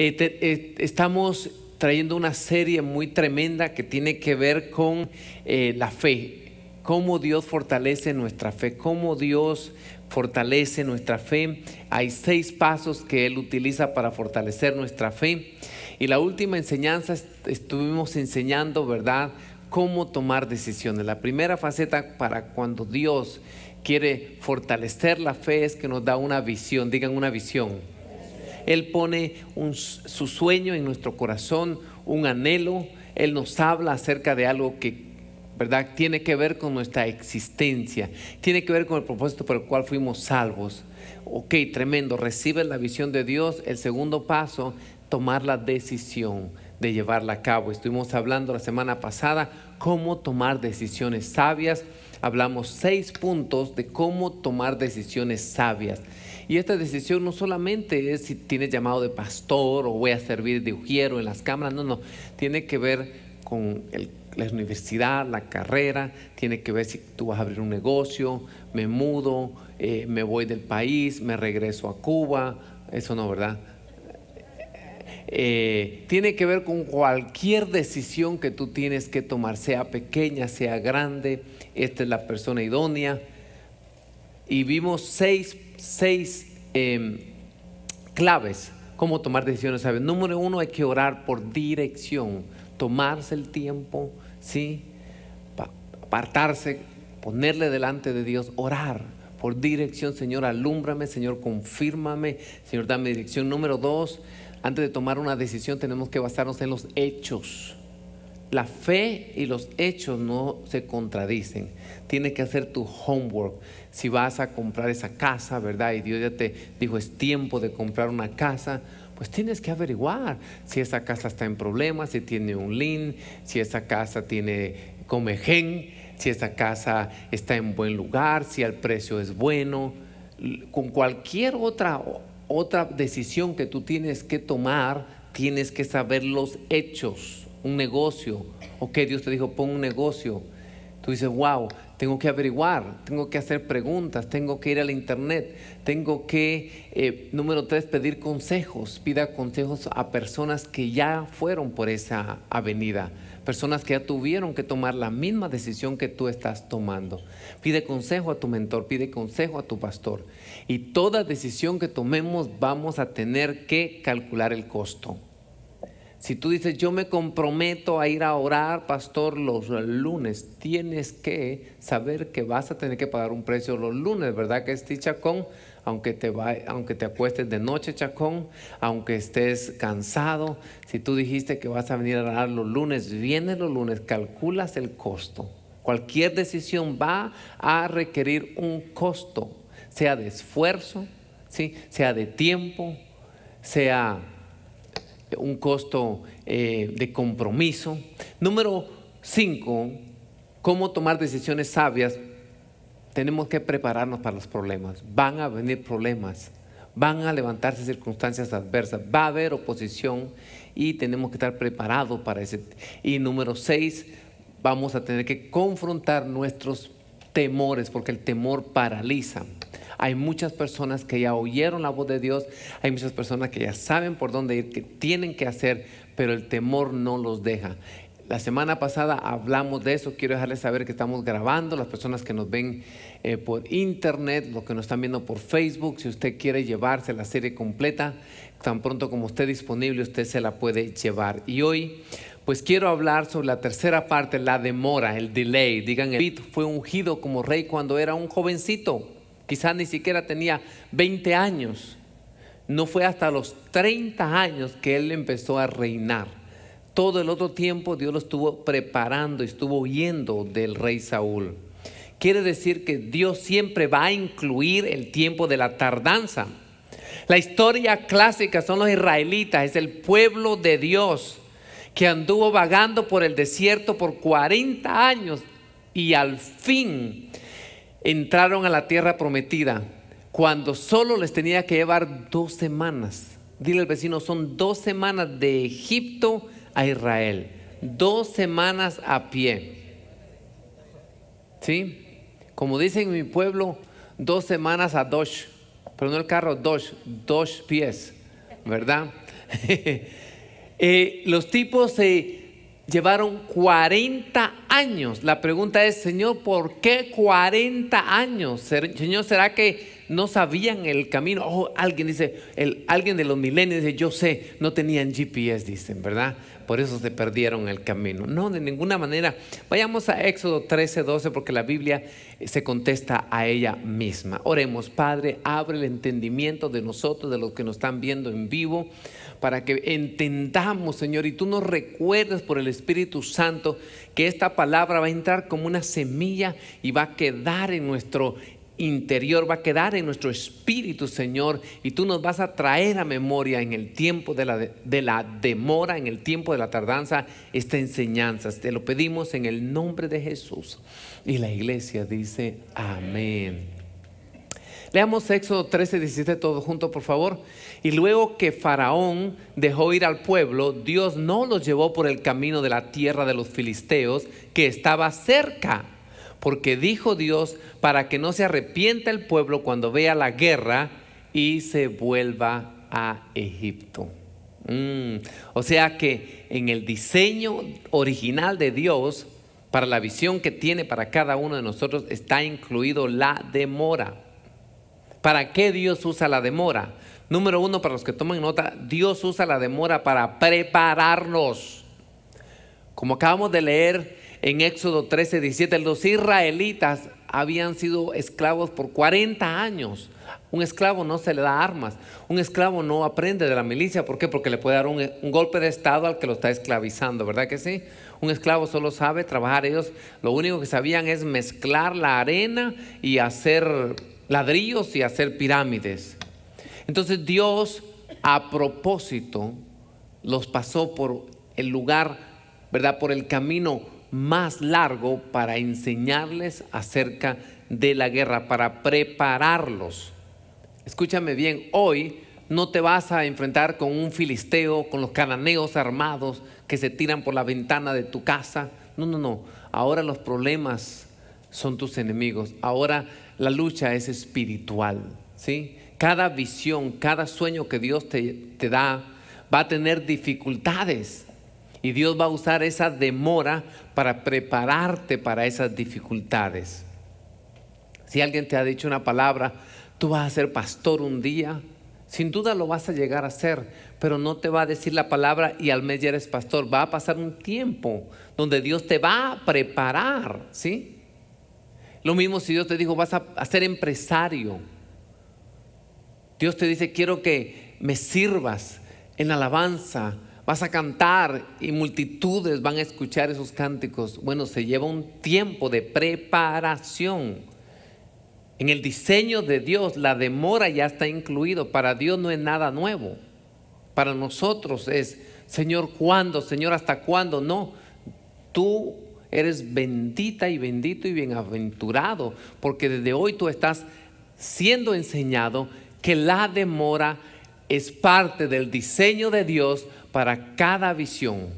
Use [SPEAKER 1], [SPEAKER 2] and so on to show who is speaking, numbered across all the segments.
[SPEAKER 1] Eh, eh, estamos trayendo una serie muy tremenda que tiene que ver con eh, la fe, cómo Dios fortalece nuestra fe, cómo Dios fortalece nuestra fe. Hay seis pasos que Él utiliza para fortalecer nuestra fe. Y la última enseñanza estuvimos enseñando, ¿verdad? Cómo tomar decisiones. La primera faceta para cuando Dios quiere fortalecer la fe es que nos da una visión, digan una visión él pone su sueño en nuestro corazón, un anhelo. Él nos habla acerca de algo que ¿verdad? Tiene que ver con nuestra existencia, tiene que ver con el propósito por el cual fuimos salvos. Ok, tremendo, Recibe la visión de Dios. El segundo paso, tomar la decisión de llevarla a cabo. Estuvimos hablando la semana pasada cómo tomar decisiones sabias. Hablamos seis puntos de cómo tomar decisiones sabias. Y esta decisión no solamente es si tienes llamado de pastor o voy a servir de ujiero en las cámaras, no, no, tiene que ver con la universidad, la carrera, tiene que ver si tú vas a abrir un negocio, me mudo, eh, me voy del país, me regreso a Cuba, eso no, ¿verdad? Eh, tiene que ver con cualquier decisión que tú tienes que tomar, sea pequeña, sea grande, esta es la persona idónea. Y vimos seis seis em, claves cómo tomar decisiones saben Número uno, hay que orar por dirección, tomarse el tiempo, ¿sí? apartarse, ponerle delante de Dios, orar por dirección, Señor, alúmbrame, Señor, confírmame, Señor, dame dirección. Número dos, antes de tomar una decisión tenemos que basarnos en los hechos. La fe y los hechos no se contradicen tienes que hacer tu homework. Si vas a comprar esa casa, ¿verdad? Y Dios ya te dijo, es tiempo de comprar una casa. Pues tienes que averiguar si esa casa está en problemas, si tiene un lien, si esa casa tiene comején, si esa casa está en buen lugar, si el precio es bueno. Con cualquier otra, otra decisión que tú tienes que tomar, tienes que saber los hechos. Un negocio, ¿o ok, Dios te dijo, pon un negocio. Tú dices, wow, tengo que averiguar, tengo que hacer preguntas, tengo que ir al internet, tengo que, eh, número tres, pedir consejos, pida consejos a personas que ya fueron por esa avenida, personas que ya tuvieron que tomar la misma decisión que tú estás tomando. Pide consejo a tu mentor, pide consejo a tu pastor. Y toda decisión que tomemos vamos a tener que calcular el costo. Si tú dices, yo me comprometo a ir a orar, pastor, los lunes, tienes que saber que vas a tener que pagar un precio los lunes, ¿verdad que ti chacón? Aunque te, aunque te acuestes de noche, chacón, aunque estés cansado, si tú dijiste que vas a venir a orar los lunes, viene los lunes, calculas el costo. Cualquier decisión va a requerir un costo, sea de esfuerzo, sea de tiempo, sea un costo eh, de compromiso. Número cinco, cómo tomar decisiones sabias. Tenemos que prepararnos para los problemas. Van a venir problemas, van a levantarse circunstancias adversas, va a haber oposición y tenemos que estar preparados para ese. Y número seis, vamos a tener que confrontar nuestros temores, porque el temor paraliza. Hay muchas personas que ya oyeron la voz de Dios, hay muchas personas que ya saben por dónde ir, que tienen que hacer, pero el temor no los deja. La semana pasada hablamos de eso, quiero dejarles saber que estamos grabando, las personas que nos ven eh, por internet, los que nos están viendo por Facebook, si usted quiere llevarse la serie completa, tan pronto como esté disponible, usted se la puede llevar. Y hoy, pues quiero hablar sobre la tercera parte, la demora, el delay. Digan, el fue ungido como rey cuando era un jovencito quizás ni siquiera tenía 20 años. No fue hasta los 30 años que él empezó a reinar. Todo el otro tiempo Dios lo estuvo preparando y estuvo huyendo del rey Saúl. Quiere decir que Dios siempre va a incluir el tiempo de la tardanza. La historia clásica son los israelitas, es el pueblo de Dios que anduvo vagando por el desierto por 40 años y al fin entraron a la tierra prometida cuando solo les tenía que llevar dos semanas. Dile al vecino, son dos semanas de Egipto a Israel. Dos semanas a pie. ¿Sí? Como dicen en mi pueblo, dos semanas a dos. Pero no el carro, dos. Dos pies. ¿Verdad? Eh, los tipos se llevaron 40 años. La pregunta es, Señor, ¿por qué 40 años? Señor, ¿será que no sabían el camino? O oh, alguien dice, alguien de los milenios dice, yo sé, no tenían GPS, dicen, ¿verdad? Por eso se perdieron el camino. No, de ninguna manera. Vayamos a Éxodo 13, 12, porque la Biblia eh, se contesta a ella misma. Oremos, Padre, abre el entendimiento de nosotros, de los que nos están viendo en vivo para que entendamos, Señor, y tú nos recuerdes por el Espíritu Santo que esta palabra va a entrar como una semilla y va a quedar en nuestro interior, va a quedar en nuestro espíritu, Señor, y tú nos vas a traer a memoria en el tiempo de la, de la demora, en el tiempo de la tardanza, esta enseñanza. Te lo pedimos en el nombre de Jesús. Y la iglesia dice, amén. Leamos Éxodo 13, 17 todo junto, por favor. Y luego que Faraón dejó ir al pueblo, Dios no los llevó por el camino de la tierra de los filisteos, que estaba cerca, porque dijo Dios, para que no se arrepienta el pueblo cuando vea la guerra y se vuelva a Egipto. Mm. O sea que en el diseño original de Dios, para la visión que tiene para cada uno de nosotros, está incluido la demora. ¿Para qué Dios usa la demora? Número uno, para los que toman nota, Dios usa la demora para prepararnos. Como acabamos de leer en Éxodo 13, 17, los israelitas habían sido esclavos por 40 años. Un esclavo no se le da armas, un esclavo no aprende de la milicia. ¿Por qué? Porque le puede dar un, un golpe de Estado al que lo está esclavizando, ¿verdad que sí? Un esclavo solo sabe trabajar. Ellos lo único que sabían es mezclar la arena y hacer ladrillos y hacer pirámides. Entonces Dios a propósito los pasó por el lugar, ¿verdad? Por el camino más largo para enseñarles acerca de la guerra, para prepararlos. Escúchame bien, hoy no te vas a enfrentar con un filisteo, con los cananeos armados que se tiran por la ventana de tu casa. No, no, no. Ahora los problemas son tus enemigos. Ahora la lucha es espiritual, ¿sí? Cada visión, cada sueño que Dios te, te da va a tener dificultades y Dios va a usar esa demora para prepararte para esas dificultades. Si alguien te ha dicho una palabra, tú vas a ser pastor un día, sin duda lo vas a llegar a ser, pero no te va a decir la palabra y al mes ya eres pastor. Va a pasar un tiempo donde Dios te va a preparar, ¿sí? Lo mismo si Dios te dijo, vas a, ser empresario. Dios te dice, quiero que me sirvas en alabanza. Vas a cantar y multitudes van a escuchar esos cánticos. Bueno, se lleva un tiempo de preparación. En el diseño de Dios la demora ya está incluido. Para Dios no es nada nuevo. Para nosotros es, Señor, ¿cuándo? Señor, ¿hasta cuándo? No. Tú eres bendita y bendito y bienaventurado, porque desde hoy tú estás siendo enseñado que la demora es parte del diseño de Dios para cada visión.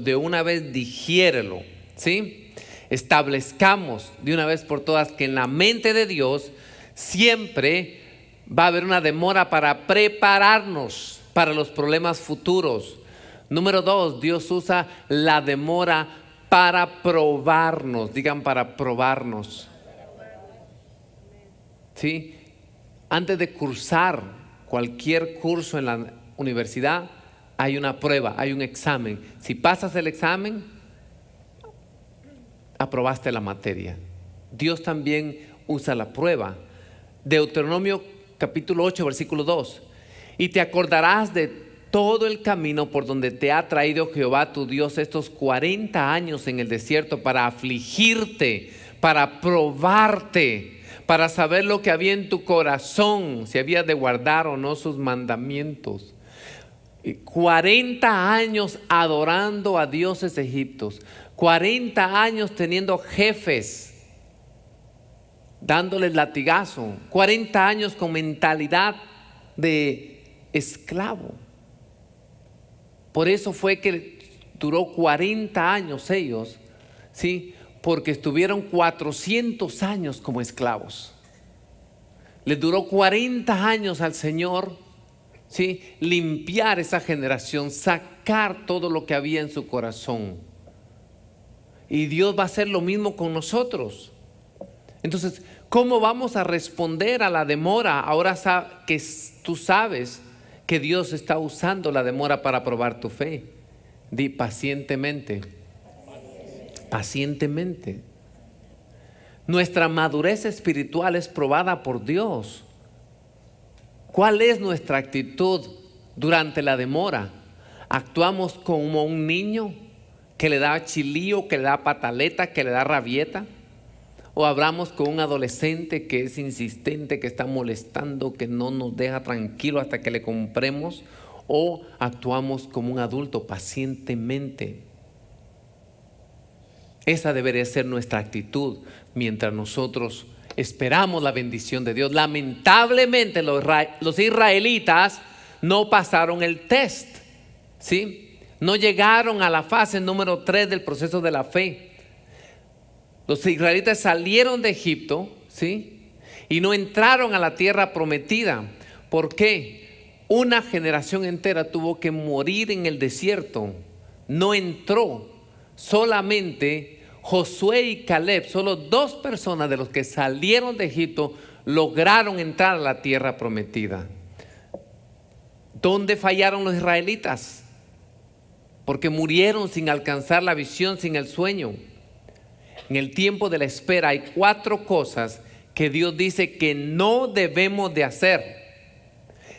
[SPEAKER 1] de una vez digiérelo, ¿sí? Establezcamos de una vez por todas que en la mente de Dios siempre va a haber una demora para prepararnos para los problemas futuros. Número dos, Dios usa la demora para probarnos, digan para probarnos. ¿Sí? Antes de cursar cualquier curso en la universidad, hay una prueba, hay un examen. Si pasas el examen, aprobaste la materia. Dios también usa la prueba. Deuteronomio capítulo 8, versículo 2. Y te acordarás de todo el camino por donde te ha traído Jehová tu Dios estos 40 años en el desierto para afligirte, para probarte, para saber lo que había en tu corazón, si había de guardar o no sus mandamientos. 40 años adorando a dioses egiptos, 40 años teniendo jefes, dándoles latigazo, 40 años con mentalidad de esclavo. Por eso fue que duró 40 años ellos, ¿sí? Porque estuvieron 400 años como esclavos. Les duró 40 años al Señor, ¿sí? Limpiar esa generación, sacar todo lo que había en su corazón. Y Dios va a hacer lo mismo con nosotros. Entonces, ¿cómo vamos a responder a la demora ahora que tú sabes que Dios está usando la demora para probar tu fe. Di pacientemente. Pacientemente. Nuestra madurez espiritual es probada por Dios. ¿Cuál es nuestra actitud durante la demora? ¿Actuamos como un niño que le da chilío, que le da pataleta, que le da rabieta? o hablamos con un adolescente que es insistente, que está molestando, que no nos deja tranquilo hasta que le compremos, o actuamos como un adulto pacientemente. Esa debería ser nuestra actitud mientras nosotros esperamos la bendición de Dios. Lamentablemente los, israelitas no pasaron el test, ¿sí? No llegaron a la fase número 3 del proceso de la fe. Los israelitas salieron de Egipto, ¿sí? Y no entraron a la tierra prometida. ¿Por qué? Una generación entera tuvo que morir en el desierto. No entró. Solamente Josué y Caleb, solo dos personas de los que salieron de Egipto, lograron entrar a la tierra prometida. ¿Dónde fallaron los israelitas? Porque murieron sin alcanzar la visión, sin el sueño. En el tiempo de la espera hay cuatro cosas que Dios dice que no debemos de hacer.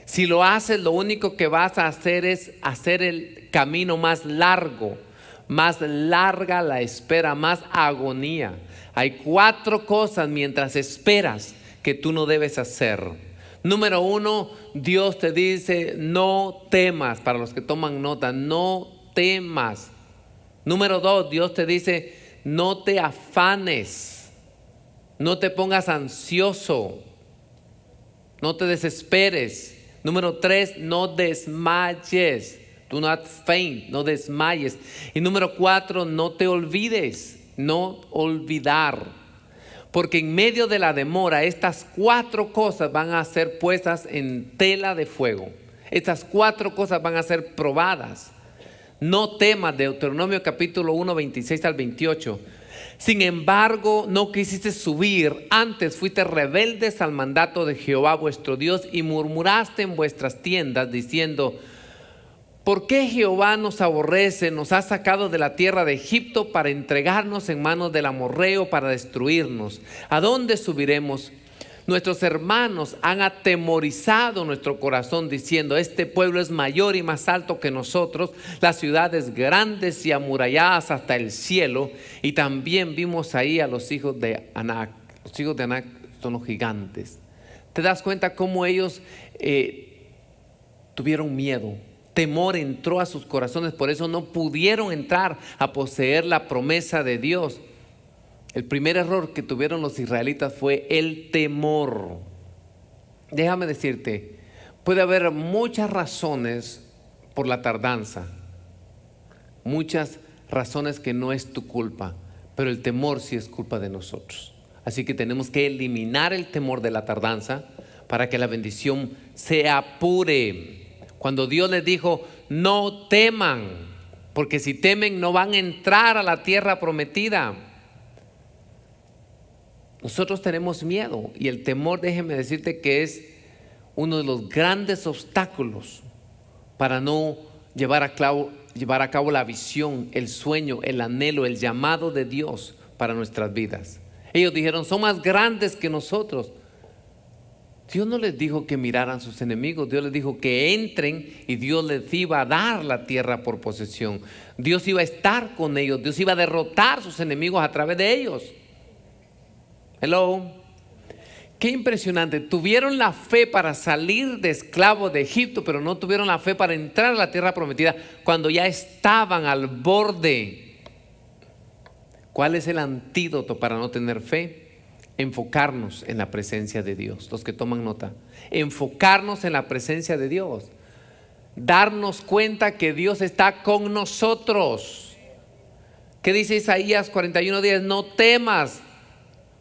[SPEAKER 1] Si lo haces, lo único que vas a hacer es hacer el camino más largo, más larga la espera, más agonía. Hay cuatro cosas mientras esperas que tú no debes hacer. Número uno, Dios te dice, no temas, para los que toman nota, no temas. Número dos, Dios te dice, no te afanes, no te pongas ansioso, no te desesperes. Número tres, no desmayes. Do not faint, no desmayes. Y número cuatro, no te olvides, no olvidar. Porque en medio de la demora, estas cuatro cosas van a ser puestas en tela de fuego. Estas cuatro cosas van a ser probadas. No temas, Deuteronomio capítulo 1, 26 al 28. Sin embargo, no quisiste subir, antes fuiste rebeldes al mandato de Jehová vuestro Dios y murmuraste en vuestras tiendas diciendo, ¿por qué Jehová nos aborrece, nos ha sacado de la tierra de Egipto para entregarnos en manos del amorreo, para destruirnos? ¿A dónde subiremos? Nuestros hermanos han atemorizado nuestro corazón diciendo, este pueblo es mayor y más alto que nosotros, las ciudades grandes y amuralladas hasta el cielo. Y también vimos ahí a los hijos de Anac. Los hijos de Anak son los gigantes. ¿Te das cuenta cómo ellos eh, tuvieron miedo? temor entró a sus corazones, por eso no pudieron entrar a poseer la promesa de Dios. El primer error que tuvieron los israelitas fue el temor. Déjame decirte, puede haber muchas razones por la tardanza, muchas razones que no es tu culpa, pero el temor sí es culpa de nosotros. Así que tenemos que eliminar el temor de la tardanza para que la bendición se apure. Cuando Dios les dijo, no teman, porque si temen no van a entrar a la tierra prometida. Nosotros tenemos miedo y el temor, déjeme decirte que es uno de los grandes obstáculos para no llevar a, cabo, llevar a cabo la visión, el sueño, el anhelo, el llamado de Dios para nuestras vidas. Ellos dijeron, son más grandes que nosotros. Dios no les dijo que miraran sus enemigos, Dios les dijo que entren y Dios les iba a dar la tierra por posesión. Dios iba a estar con ellos, Dios iba a derrotar sus enemigos a través de ellos. Hello. Qué impresionante. Tuvieron la fe para salir de esclavo de Egipto, pero no tuvieron la fe para entrar a la tierra prometida cuando ya estaban al borde. ¿Cuál es el antídoto para no tener fe? Enfocarnos en la presencia de Dios. Los que toman nota. Enfocarnos en la presencia de Dios. Darnos cuenta que Dios está con nosotros. ¿Qué dice Isaías 41:10? No temas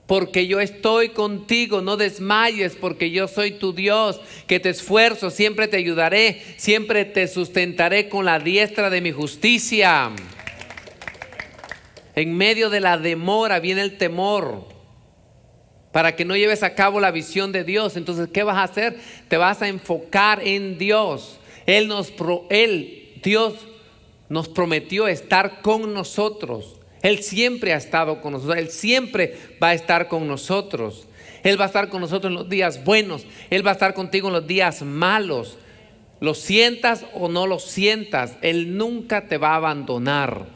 [SPEAKER 1] porque yo estoy contigo, no desmayes, porque yo soy tu Dios, que te esfuerzo, siempre te ayudaré, siempre te sustentaré con la diestra de mi justicia. En medio de la demora viene el temor para que no lleves a cabo la visión de Dios. Entonces, ¿qué vas a hacer? Te vas a enfocar en Dios. Él nos, Dios nos prometió estar con nosotros él siempre ha estado con nosotros, Él siempre va a estar con nosotros. Él va a estar con nosotros en los días buenos, Él va a estar contigo en los días malos. Lo sientas o no lo sientas, Él nunca te va a abandonar.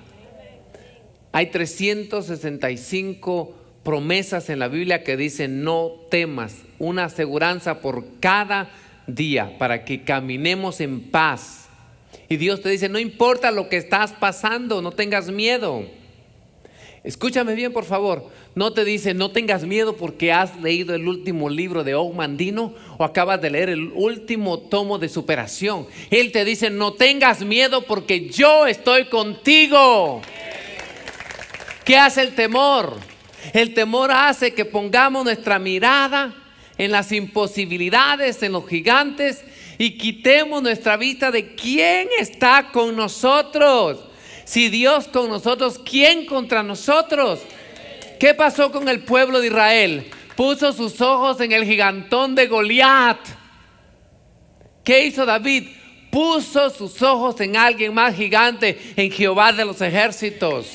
[SPEAKER 1] Hay 365 promesas en la Biblia que dicen no temas, una aseguranza por cada día para que caminemos en paz. Y Dios te dice, no importa lo que estás pasando, no tengas miedo. Escúchame bien, por favor. No te dice, no tengas miedo porque has leído el último libro de mandino o acabas de leer el último tomo de superación. Él te dice, no tengas miedo porque yo estoy contigo. ¿Qué hace el temor? El temor hace que pongamos nuestra mirada en las imposibilidades, en los gigantes y quitemos nuestra vista de quién está con nosotros. Si Dios con nosotros, ¿quién contra nosotros? ¿Qué pasó con el pueblo de Israel? Puso sus ojos en el gigantón de Goliat. ¿Qué hizo David? Puso sus ojos en alguien más gigante, en Jehová de los ejércitos.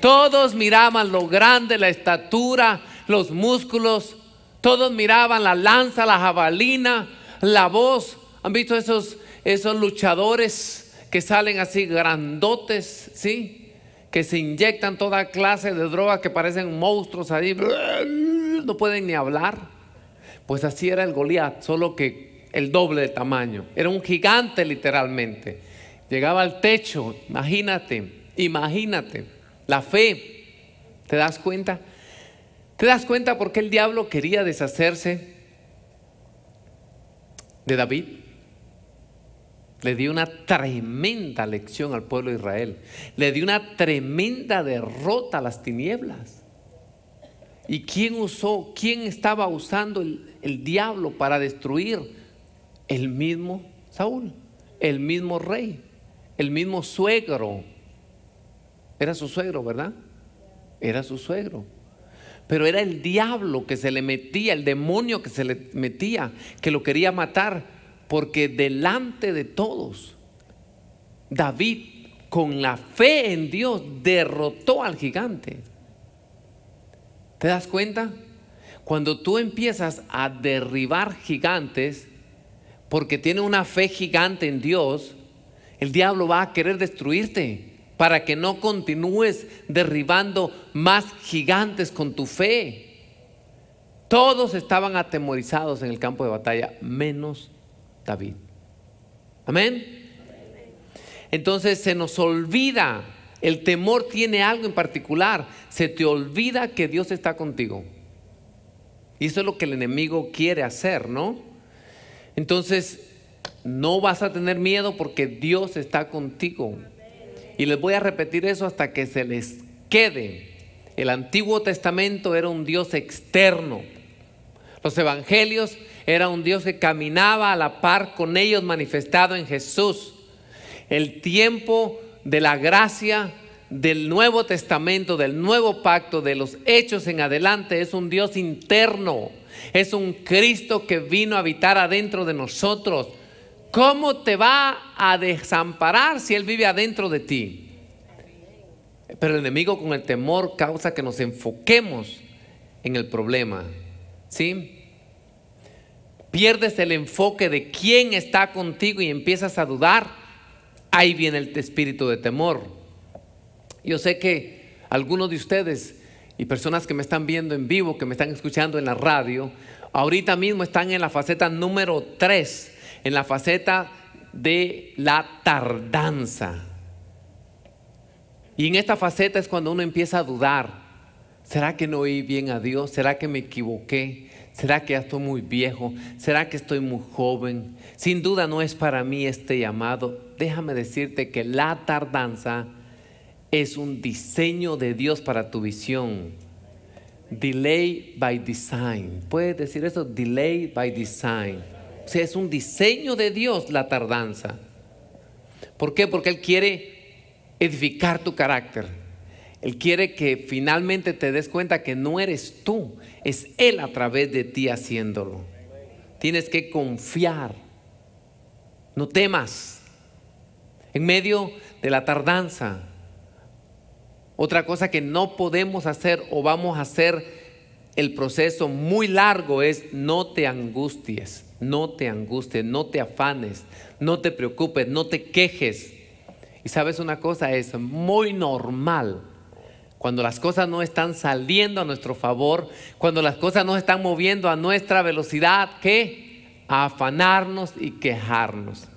[SPEAKER 1] Todos miraban lo grande, la estatura, los músculos. Todos miraban la lanza, la jabalina, la voz. ¿Han visto esos, esos luchadores? que salen así grandotes, ¿sí? Que se inyectan toda clase de drogas que parecen monstruos ahí, no pueden ni hablar. Pues así era el Goliat, solo que el doble de tamaño. Era un gigante literalmente. Llegaba al techo, imagínate, imagínate. La fe, ¿te das cuenta? ¿Te das cuenta por qué el diablo quería deshacerse de David? Le dio una tremenda lección al pueblo de Israel. Le dio una tremenda derrota a las tinieblas. ¿Y quién usó, quién estaba usando el, el diablo para destruir? El mismo Saúl, el mismo rey, el mismo suegro. Era su suegro, ¿verdad? Era su suegro. Pero era el diablo que se le metía, el demonio que se le metía, que lo quería matar porque delante de todos, David con la fe en Dios derrotó al gigante. ¿Te das cuenta? Cuando tú empiezas a derribar gigantes, porque tiene una fe gigante en Dios, el diablo va a querer destruirte para que no continúes derribando más gigantes con tu fe. Todos estaban atemorizados en el campo de batalla, menos David. Amén. Entonces se nos olvida, el temor tiene algo en particular, se te olvida que Dios está contigo. Y eso es lo que el enemigo quiere hacer, ¿no? Entonces, no vas a tener miedo porque Dios está contigo. Y les voy a repetir eso hasta que se les quede. El Antiguo Testamento era un Dios externo. Los evangelios era un Dios que caminaba a la par con ellos manifestado en Jesús. El tiempo de la gracia del Nuevo Testamento, del Nuevo Pacto, de los hechos en adelante, es un Dios interno, es un Cristo que vino a habitar adentro de nosotros. ¿Cómo te va a desamparar si Él vive adentro de ti? Pero el enemigo con el temor causa que nos enfoquemos en el problema. ¿Sí? pierdes el enfoque de quién está contigo y empiezas a dudar, ahí viene el espíritu de temor. Yo sé que algunos de ustedes y personas que me están viendo en vivo, que me están escuchando en la radio, ahorita mismo están en la faceta número 3, en la faceta de la tardanza. Y en esta faceta es cuando uno empieza a dudar. ¿Será que no oí bien a Dios? ¿Será que me equivoqué? ¿Será que ya estoy muy viejo? ¿Será que estoy muy joven? Sin duda no es para mí este llamado. Déjame decirte que la tardanza es un diseño de Dios para tu visión. Delay by design. ¿Puedes decir eso? Delay by design. O sea, es un diseño de Dios la tardanza. ¿Por qué? Porque Él quiere edificar tu carácter. Él quiere que finalmente te des cuenta que no eres tú, es Él a través de ti haciéndolo. Tienes que confiar. No temas. En medio de la tardanza. Otra cosa que no podemos hacer o vamos a hacer el proceso muy largo es no te angusties, no te angusties, no te afanes, no te preocupes, no te quejes. Y sabes una cosa, es muy normal cuando las cosas no están saliendo a nuestro favor, cuando las cosas no están moviendo a nuestra velocidad, ¿qué? afanarnos y quejarnos.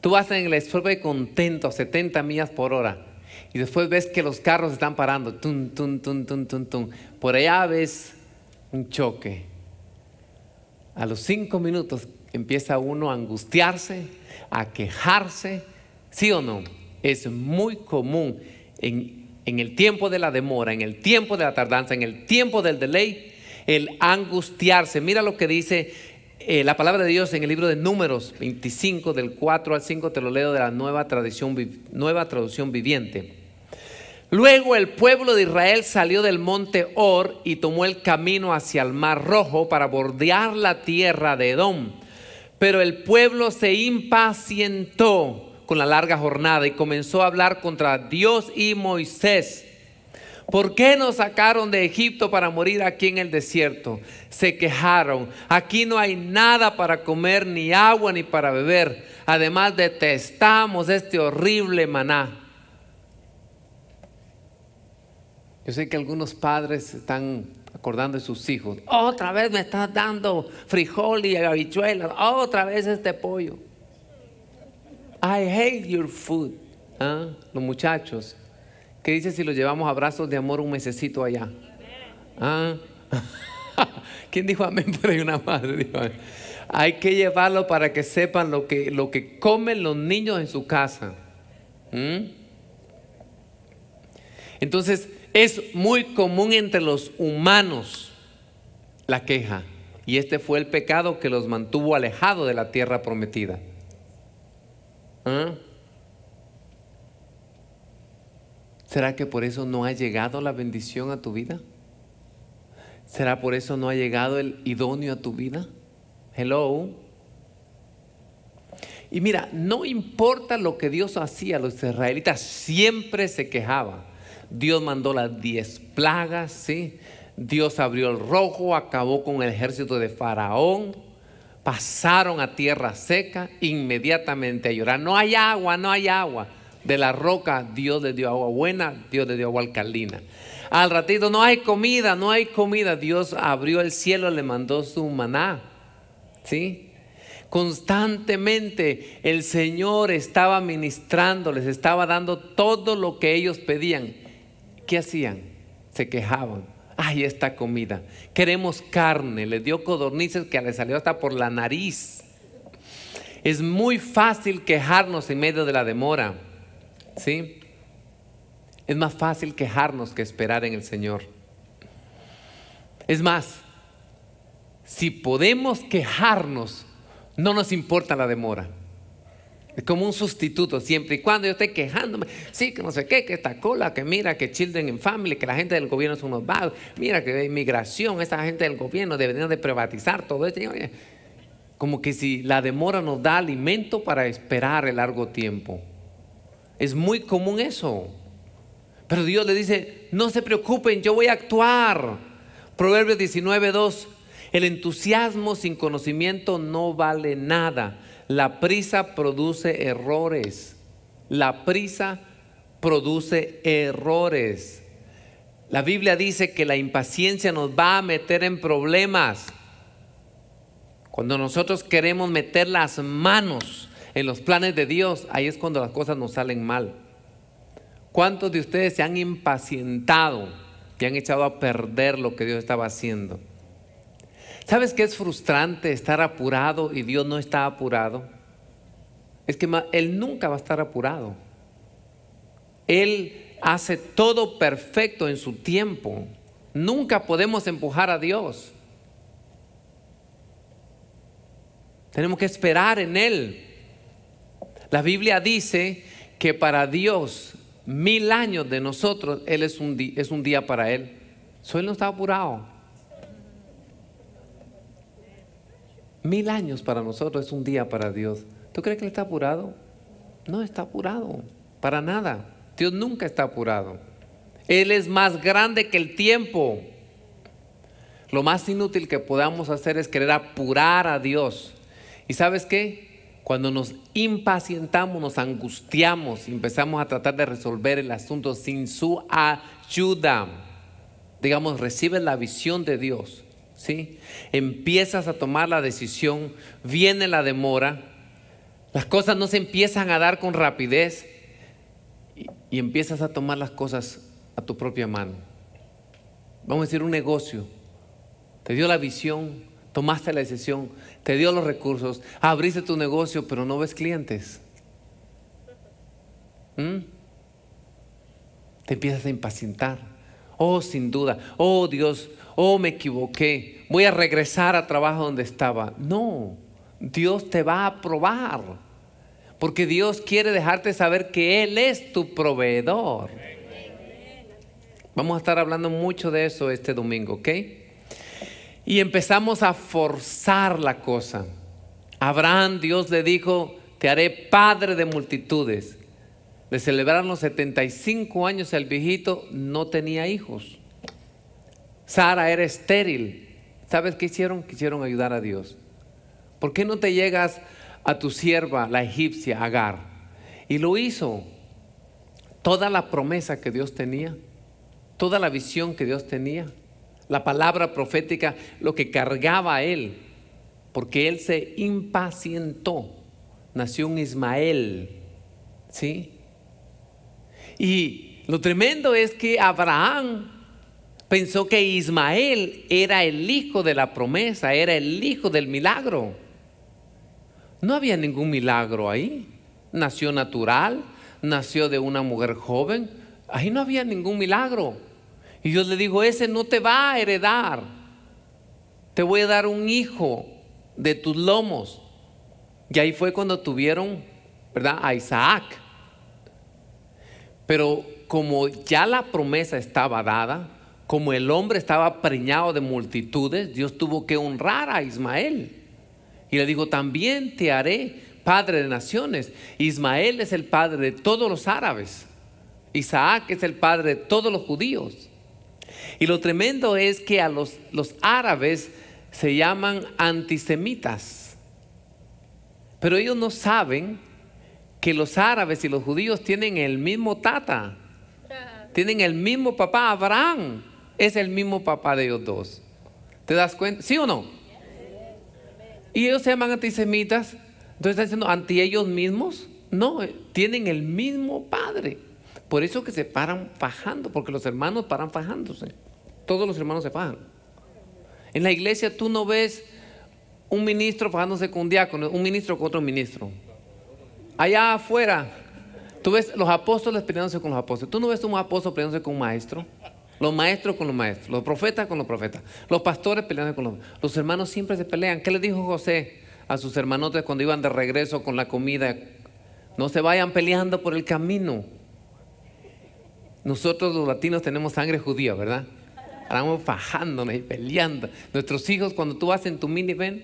[SPEAKER 1] Tú vas en el esfuerzo contento a 70 millas por hora y después ves que los carros están parando, tum, tum, tum, tum, tum, tum. Por allá ves un choque. A los cinco minutos empieza uno a angustiarse, a quejarse, ¿sí o no? Es muy común en en el tiempo de la demora, en el tiempo de la tardanza, en el tiempo del delay, el angustiarse. Mira lo que dice eh, la palabra de Dios en el libro de Números 25, del 4 al 5, te lo leo de la nueva, tradición, nueva traducción viviente. Luego el pueblo de Israel salió del monte Or y tomó el camino hacia el mar rojo para bordear la tierra de Edom. Pero el pueblo se impacientó con la larga jornada y comenzó a hablar contra Dios y Moisés. ¿Por qué nos sacaron de Egipto para morir aquí en el desierto? Se quejaron. Aquí no hay nada para comer, ni agua, ni para beber. Además detestamos este horrible maná. Yo sé que algunos padres están acordando de sus hijos. Otra vez me estás dando frijol y habichuelas. Otra vez este pollo. I hate your food. ¿Ah? Los muchachos. ¿Qué dice si los llevamos a brazos de amor un mesecito allá? ¿Ah? ¿Quién dijo amén? Pero hay una madre. hay que llevarlo para que sepan lo que, lo que comen los niños en su casa. Entonces, es muy común entre los humanos la queja. Y este fue el pecado que los mantuvo alejados de la tierra prometida. ¿Eh? ¿Será que por eso no ha llegado la bendición a tu vida? ¿Será por eso no ha llegado el idóneo a tu vida? Hello. Y mira, no importa lo que Dios hacía, los israelitas siempre se quejaban. Dios mandó las diez plagas, ¿sí? Dios abrió el rojo, acabó con el ejército de Faraón, pasaron a tierra seca inmediatamente a llorar. No hay agua, no hay agua. De la roca Dios le dio agua buena, Dios le dio agua alcalina. Al ratito no hay comida, no hay comida. Dios abrió el cielo, le mandó su maná. ¿Sí? Constantemente el Señor estaba ministrando, les estaba dando todo lo que ellos pedían. ¿Qué hacían? Se quejaban ay, esta comida. Queremos carne, le dio codornices que le salió hasta por la nariz. Es muy fácil quejarnos en medio de la demora, ¿sí? Es más fácil quejarnos que esperar en el Señor. Es más, si podemos quejarnos, no nos importa la demora. Es como un sustituto, siempre y cuando yo esté quejándome. Sí, que no sé qué, que esta cola, que mira, que Children in Family, que la gente del gobierno es unos vagos. Mira, que inmigración, esta gente del gobierno debería de privatizar todo esto. Como que si la demora nos da alimento para esperar el largo tiempo. Es muy común eso. Pero Dios le dice, no se preocupen, yo voy a actuar. Proverbios 19, 2. El entusiasmo sin conocimiento no vale nada la prisa produce errores. La prisa produce errores. La Biblia dice que la impaciencia nos va a meter en problemas. Cuando nosotros queremos meter las manos en los planes de Dios, ahí es cuando las cosas nos salen mal. ¿Cuántos de ustedes se han impacientado y han echado a perder lo que Dios estaba haciendo? ¿Sabes qué es frustrante estar apurado y Dios no está apurado? Es que Él nunca va a estar apurado. Él hace todo perfecto en su tiempo. Nunca podemos empujar a Dios. Tenemos que esperar en Él. La Biblia dice que para Dios mil años de nosotros, Él es un, es un día para Él. So, él no está apurado. Mil años para nosotros es un día para Dios. ¿Tú crees que Él está apurado? No está apurado, para nada. Dios nunca está apurado. Él es más grande que el tiempo. Lo más inútil que podamos hacer es querer apurar a Dios. ¿Y sabes qué? Cuando nos impacientamos, nos angustiamos y empezamos a tratar de resolver el asunto sin su ayuda, digamos, recibe la visión de Dios ¿sí? Empiezas a tomar la decisión, viene la demora, las cosas no se empiezan a dar con rapidez y, empiezas a tomar las cosas a tu propia mano. Vamos a decir un negocio. Te dio la visión, tomaste la decisión, te dio los recursos, abriste tu negocio, pero no ves clientes. ¿Mm? Te empiezas a impacientar. Oh, sin duda. Oh, Dios. Oh, me equivoqué. Voy a regresar a trabajo donde estaba. No, Dios te va a probar. Porque Dios quiere dejarte saber que Él es tu proveedor. Vamos a estar hablando mucho de eso este domingo, ¿ok? Y empezamos a forzar la cosa. Abraham, Dios le dijo, te haré padre de multitudes. Le celebrar los 75 años, el viejito no tenía hijos. Sara era estéril. ¿Sabes qué hicieron? Quisieron ayudar a Dios. ¿Por qué no te llegas a tu sierva, la egipcia, Agar? Y lo hizo. Toda la promesa que Dios tenía, toda la visión que Dios tenía, la palabra profética, lo que cargaba a él, porque él se impacientó. Nació un Ismael, ¿sí? Y lo tremendo es que Abraham pensó que Ismael era el hijo de la promesa, era el hijo del milagro. No había ningún milagro ahí. Nació natural, nació de una mujer joven. Ahí no había ningún milagro. Y Dios le dijo, ese no te va a heredar. Te voy a dar un hijo de tus lomos. Y ahí fue cuando tuvieron, ¿verdad? A Isaac. Pero como ya la promesa estaba dada, como el hombre estaba preñado de multitudes, Dios tuvo que honrar a Ismael. Y le dijo, también te haré padre de naciones. Ismael es el padre de todos los árabes. Isaac es el padre de todos los judíos. Y lo tremendo es que a los, los árabes se llaman antisemitas. Pero ellos no saben que los árabes y los judíos tienen el mismo tata, tienen el mismo papá. Abraham es el mismo papá de ellos dos. ¿Te das cuenta? ¿Sí o no? Y ellos se llaman antisemitas. Entonces están diciendo, ¿anti ellos mismos? No, eh, tienen el mismo padre. Por eso que se paran fajando, porque los hermanos paran fajándose. Todos los hermanos se fajan. En la iglesia tú no ves un ministro fajándose con un diácono, un ministro con otro ministro. Allá afuera, tú ves los apóstoles peleándose con los apóstoles. Tú no ves un apóstol peleándose con un maestro. Los maestros con los maestros, los profetas con los profetas, los pastores peleándose con los Los hermanos siempre se pelean. ¿Qué le dijo José a sus hermanotes cuando iban de regreso con la comida? No se vayan peleando por el camino. Nosotros los latinos tenemos sangre judía, ¿verdad? Estamos fajándonos y peleando. Nuestros hijos, cuando tú vas en tu minivan,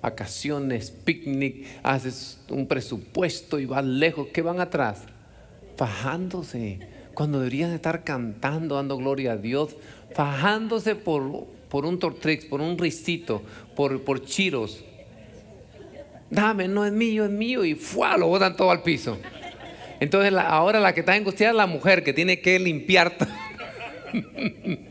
[SPEAKER 1] vacaciones, picnic, haces un presupuesto y vas lejos, ¿qué van atrás? Fajándose, cuando deberían estar cantando, dando gloria a Dios, fajándose por, por un tortrix, por un risito, por, por chiros. Dame, no es mío, es mío, y fuá, lo botan todo al piso. Entonces ahora la que está angustiada es la mujer que tiene que limpiar.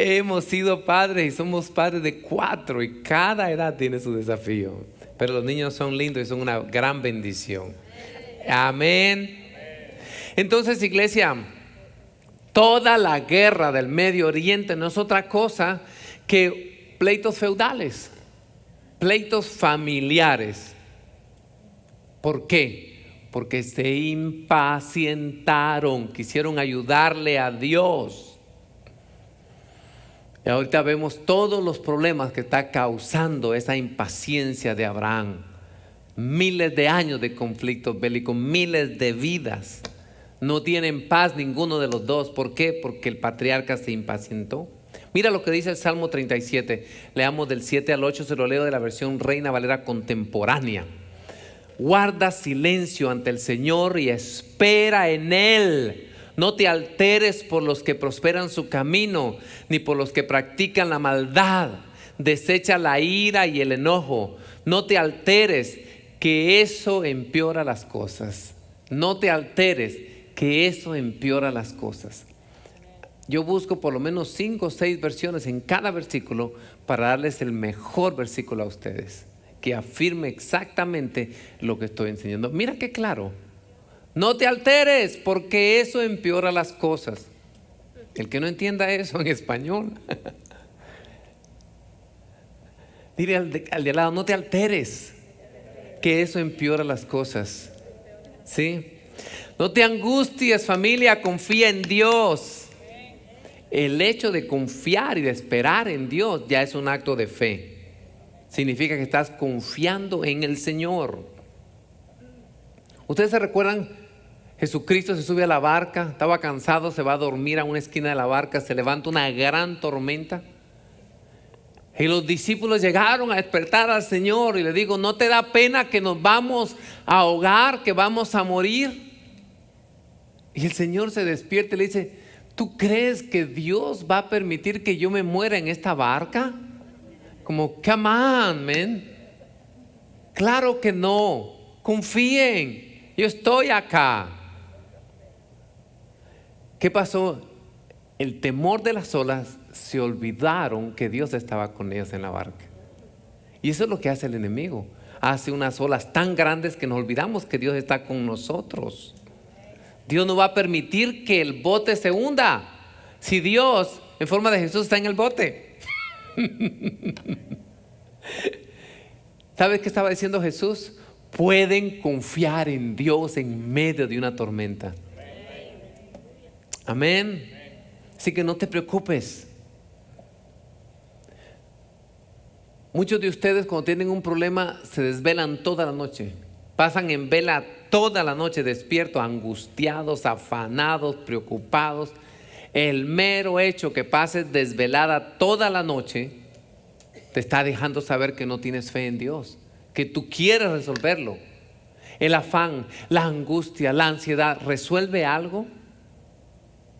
[SPEAKER 1] Hemos sido padres y somos padres de cuatro y cada edad tiene su desafío. Pero los niños son lindos y son una gran bendición. Amén. Entonces, iglesia, toda la guerra del Medio Oriente no es otra cosa que pleitos feudales, pleitos familiares. ¿Por qué? Porque se impacientaron, quisieron ayudarle a Dios ahorita vemos todos los problemas que está causando esa impaciencia de Abraham. Miles de años de conflictos bélicos, miles de vidas. No tienen paz ninguno de los dos. ¿Por qué? Porque el patriarca se impacientó. Mira lo que dice el Salmo 37. Leamos del 7 al 8, se lo leo de la versión Reina Valera contemporánea. Guarda silencio ante el Señor y espera en Él. No te alteres por los que prosperan su camino, ni por los que practican la maldad. Desecha la ira y el enojo. No te alteres, que eso empeora las cosas. No te alteres, que eso empeora las cosas. Yo busco por lo menos cinco o seis versiones en cada versículo para darles el mejor versículo a ustedes, que afirme exactamente lo que estoy enseñando. Mira qué claro. No te alteres porque eso empeora las cosas. El que no entienda eso en español. Dile al de, al lado, no te alteres, que eso empeora las cosas. ¿Sí? No te angusties familia, confía en Dios. El hecho de confiar y de esperar en Dios ya es un acto de fe. Significa que estás confiando en el Señor. Ustedes se recuerdan Jesucristo se sube a la barca, estaba cansado, se va a dormir a una esquina de la barca, se levanta una gran tormenta. Y los discípulos llegaron a despertar al Señor y le digo, ¿no te da pena que nos vamos a ahogar, que vamos a morir? Y el Señor se despierta y le dice, ¿tú crees que Dios va a permitir que yo me muera en esta barca? Como, come on, man. Claro que no. Confíen. Yo estoy acá. ¿Qué pasó? El temor de las olas se olvidaron que Dios estaba con ellos en la barca. Y eso es lo que hace el enemigo. Hace unas olas tan grandes que nos olvidamos que Dios está con nosotros. Dios no va a permitir que el bote se hunda. Si Dios, en forma de Jesús, está en el bote. ¿Sabes qué estaba diciendo Jesús? Pueden confiar en Dios en medio de una tormenta. Amén. Así que no te preocupes. Muchos de ustedes cuando tienen un problema se desvelan toda la noche. Pasan en vela toda la noche despiertos, angustiados, afanados, preocupados. El mero hecho que pases desvelada toda la noche te está dejando saber que no tienes fe en Dios, que tú quieres resolverlo. El afán, la angustia, la ansiedad, ¿resuelve algo?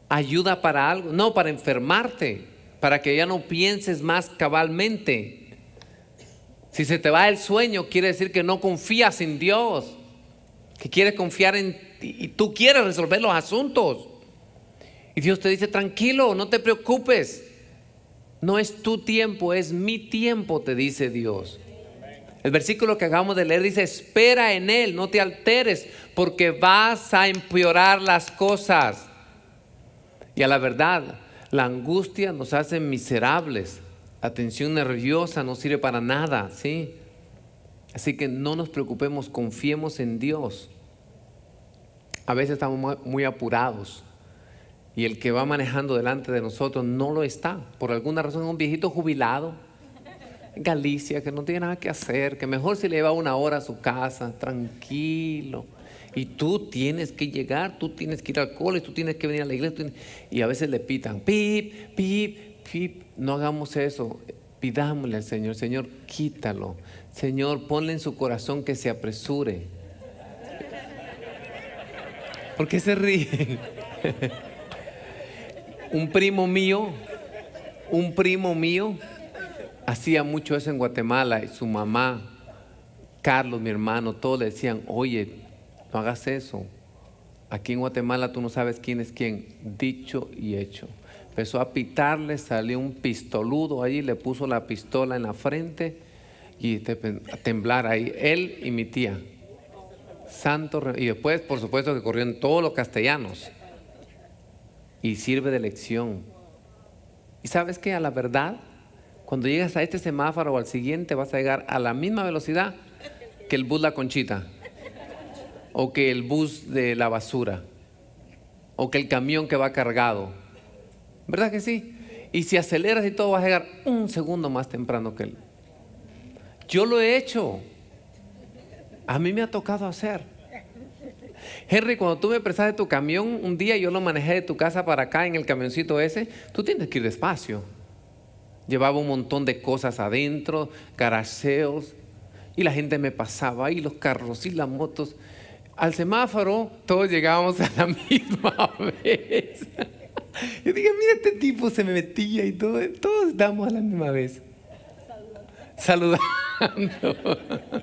[SPEAKER 1] ayuda para algo, no, para enfermarte, para que ya no pienses más cabalmente. Si se te va el sueño, quiere decir que no confías en Dios, que quieres confiar en ti y tú quieres resolver los asuntos. Y Dios te dice, tranquilo, no te preocupes. No es tu tiempo, es mi tiempo, te dice Dios. El versículo que acabamos de leer dice, espera en Él, no te alteres, porque vas a empeorar las cosas. Y a la verdad, la angustia nos hace miserables. La tensión nerviosa no sirve para nada, ¿sí? Así que no nos preocupemos, confiemos en Dios. A veces estamos muy apurados y el que va manejando delante de nosotros no lo está. Por alguna razón es un viejito jubilado en Galicia que no tiene nada que hacer, que mejor si le lleva una hora a su casa, tranquilo y tú tienes que llegar, tú tienes que ir al cole, tú tienes que venir a la iglesia. Y a veces le pitan, pip, pip, pip. No hagamos eso. Pidámosle al Señor, Señor, quítalo. Señor, ponle en su corazón que se apresure. ¿Por qué se ríen? un primo mío, un primo mío, hacía mucho eso en Guatemala y su mamá, Carlos, mi hermano, todos le decían, oye, no hagas eso. Aquí en Guatemala tú no sabes quién es quién. Dicho y hecho. Empezó a pitarle, salió un pistoludo allí, le puso la pistola en la frente y a temblar ahí. Él y mi tía. Santo. Y después, por supuesto, que corrieron todos los castellanos. Y sirve de lección. Y sabes que a la verdad, cuando llegas a este semáforo o al siguiente, vas a llegar a la misma velocidad que el bus La Conchita o que el bus de la basura o que el camión que va cargado. ¿Verdad que sí? Y si aceleras y todo vas a llegar un segundo más temprano que él. Yo lo he hecho. A mí me ha tocado hacer. Henry, cuando tú me prestaste tu camión, un día yo lo manejé de tu casa para acá en el camioncito ese, tú tienes que ir despacio. Llevaba un montón de cosas adentro, caraseos, y la gente me pasaba, y los carros y las motos al semáforo, todos llegábamos a la misma vez. Yo dije, mira, este tipo se me metía y todo, todos estamos a la misma vez. Saludando. Saludando.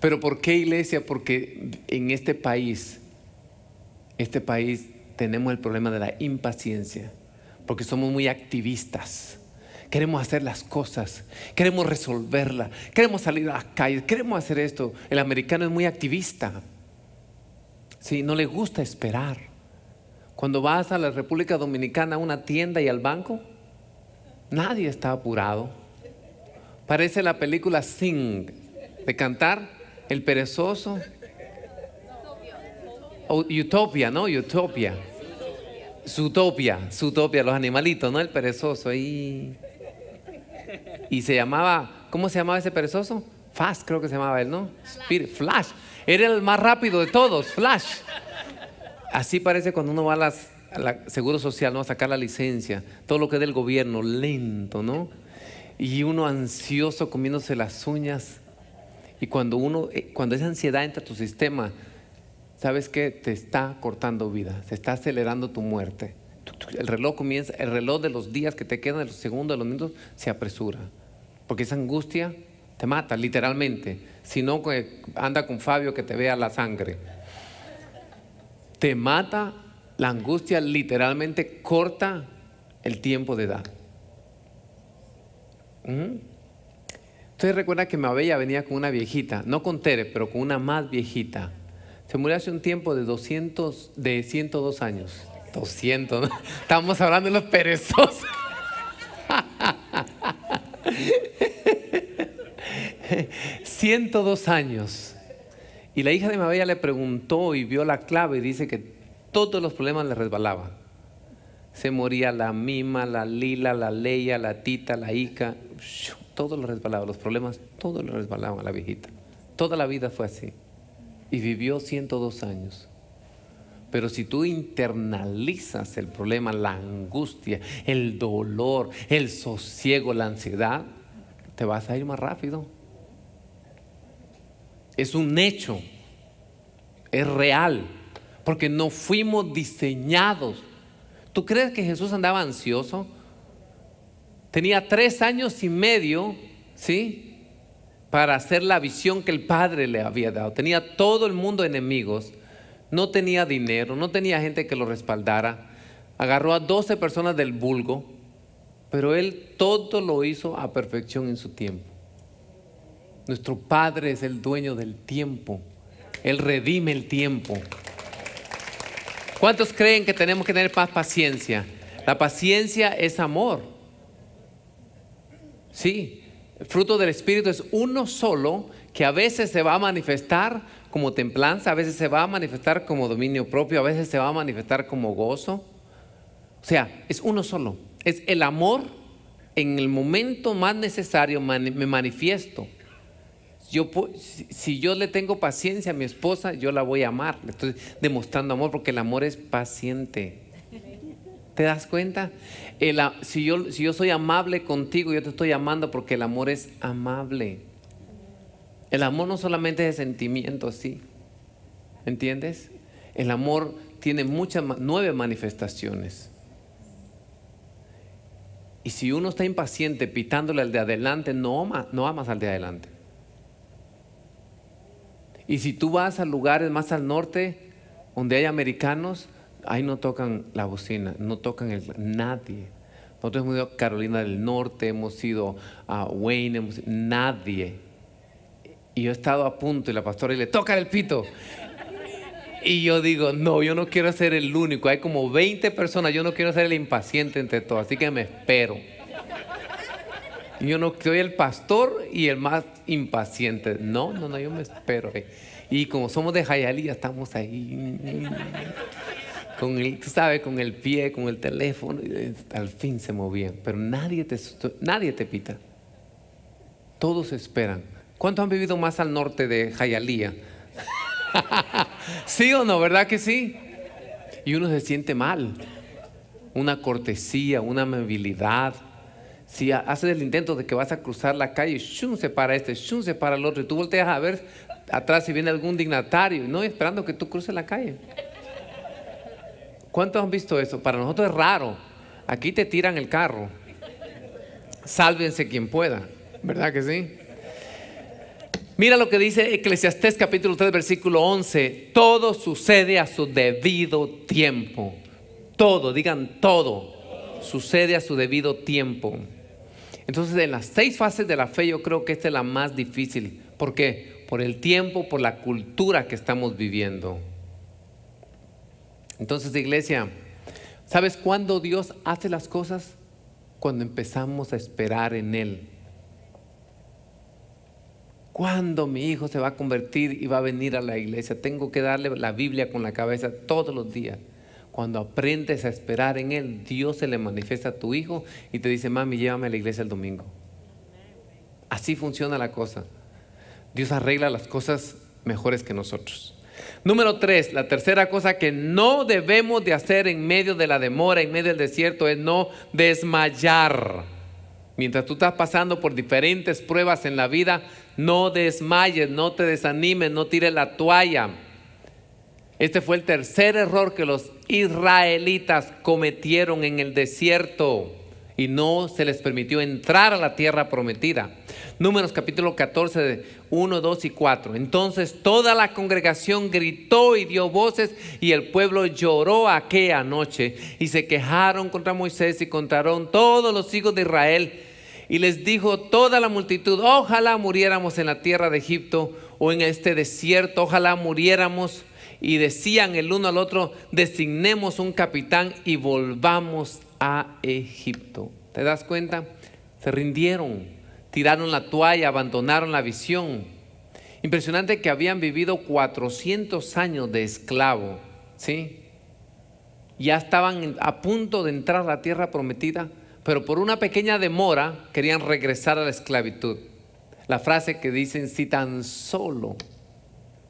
[SPEAKER 1] Pero ¿por qué iglesia? Porque en este país, este país tenemos el problema de la impaciencia, porque somos muy activistas. Queremos hacer las cosas, queremos resolverla queremos salir a las calles, queremos hacer esto. El americano es muy activista. Sí, no le gusta esperar. Cuando vas a la República Dominicana a una tienda y al banco, nadie está apurado. Parece la película Sing, de cantar El perezoso. utopia, ¿no? Utopia. su utopia, los animalitos, ¿no? El perezoso. y se llamaba, ¿cómo se llamaba ese perezoso? Fast creo que se llamaba él, ¿no? Spirit, Flash. Era el más rápido de todos, Flash. Así parece cuando uno va a las Seguro Social, ¿no? A sacar la licencia. Todo lo que es del gobierno, lento, ¿no? Y uno ansioso comiéndose las uñas. Y cuando uno, eh, cuando esa ansiedad entra a tu sistema, ¿sabes qué? Te está cortando vida, se está acelerando tu muerte. El reloj comienza, el reloj de los días que te quedan, de los segundos, de los minutos, se apresura. Porque esa angustia te mata, literalmente. Si no, eh, anda con Fabio que te vea la sangre. Te mata, la angustia literalmente corta el tiempo de edad. ¿Mm? Entonces recuerda que Mabella venía con una viejita, no con Tere, pero con una más viejita. Se murió hace un tiempo de 200, de 102 años. 200, ¿no? estamos hablando de los perezosos. 102 años. Y la hija de Mabella le preguntó y vio la clave y dice que todos los problemas le resbalaban. Se moría la mima, la lila, la leya, la tita, la ica. Todo lo resbalaba, los problemas, todos lo resbalaban a la viejita. Toda la vida fue así. Y vivió 102 años. Pero si tú internalizas el problema, la angustia, el dolor, el sosiego, la ansiedad, te vas a ir más rápido es un hecho, es real, porque no fuimos diseñados. ¿Tú crees que Jesús andaba ansioso? Tenía tres años y medio, ¿sí? Para hacer la visión que el Padre le había dado. Tenía todo el mundo enemigos, no tenía dinero, no tenía gente que lo respaldara. Agarró a 12 personas del vulgo, pero él todo lo hizo a perfección en su tiempo. Nuestro Padre es el dueño del tiempo. Él redime el tiempo. ¿Cuántos creen que tenemos que tener paz, paciencia? La paciencia es amor. Sí, el fruto del Espíritu es uno solo que a veces se va a manifestar como templanza, a veces se va a manifestar como dominio propio, a veces se va a manifestar como gozo. O sea, es uno solo. Es el amor en el momento más necesario me manifiesto si yo le tengo paciencia a mi esposa, yo la voy a amar. Le estoy demostrando amor porque el amor es paciente. ¿Te das cuenta? si, yo, soy amable contigo, yo te estoy amando porque el amor es amable. El amor no solamente es de sentimiento, sí. ¿Entiendes? El amor tiene muchas, nueve manifestaciones. Y si uno está impaciente pitándole al de adelante, no, ama, no amas al de adelante. Y si tú vas a lugares más al norte, donde hay americanos, ahí no tocan la bocina, no tocan el, nadie. Nosotros hemos ido a Carolina del Norte, hemos ido a Wayne, nadie. Y yo he estado a punto y la pastora le toca el pito. Y yo digo, no, yo no quiero ser el único. Hay como 20 personas, yo no quiero ser el impaciente entre todos, así que me espero. Yo no soy el pastor y el más impaciente. No, no, no, yo me espero. Eh. Y como somos de Jayalía, estamos ahí. Con el, tú sabes, con el pie, con el teléfono. Eh, al fin se movían. Pero nadie te, nadie te pita. Todos esperan. ¿Cuántos han vivido más al norte de Jayalía? ¿Sí o no? ¿Verdad que sí? Y uno se siente mal. Una cortesía, una amabilidad si haces el intento de que vas a cruzar la calle, shun se para este, se para el otro, y tú volteas a ver atrás si viene algún dignatario, no esperando que tú cruces la calle. ¿Cuántos han visto eso? Para nosotros es raro. Aquí te tiran el carro. Sálvense quien pueda, ¿verdad que sí? Mira lo que dice Eclesiastés capítulo 3, versículo 11. Todo sucede a su debido tiempo. Todo, digan todo, sucede a su debido tiempo. Entonces, de las seis fases de la fe, yo creo que esta es la más difícil. ¿Por qué? Por el tiempo, por la cultura que estamos viviendo. Entonces, iglesia, ¿sabes cuándo Dios hace las cosas? Cuando empezamos a esperar en Él. ¿Cuándo mi hijo se va a convertir y va a venir a la iglesia? Tengo que darle la Biblia con la cabeza todos los días. Cuando aprendes a esperar en Él, Dios se le manifiesta a tu hijo y te dice, mami, llévame a la iglesia el domingo. Así funciona la cosa. Dios arregla las cosas mejores que nosotros. Número tres, la tercera cosa que no debemos de hacer en medio de la demora, en medio del desierto, es no desmayar. Mientras tú estás pasando por diferentes pruebas en la vida, no desmayes, no te desanimes, no tires la toalla. Este fue el tercer error que los israelitas cometieron en el desierto y no se les permitió entrar a la tierra prometida. Números capítulo 14, 1, 2 y 4. Entonces toda la congregación gritó y dio voces y el pueblo lloró aquella noche y se quejaron contra Moisés y contaron todos los hijos de Israel. Y les dijo toda la multitud, ojalá muriéramos en la tierra de Egipto o en este desierto, ojalá muriéramos y decían el uno al otro, designemos un capitán y volvamos a Egipto. ¿Te das cuenta? Se rindieron, tiraron la toalla, abandonaron la visión. Impresionante que habían vivido 400 años de esclavo, ¿sí? Ya estaban a punto de entrar a la tierra prometida, pero por una pequeña demora querían regresar a la esclavitud. La frase que dicen, si tan solo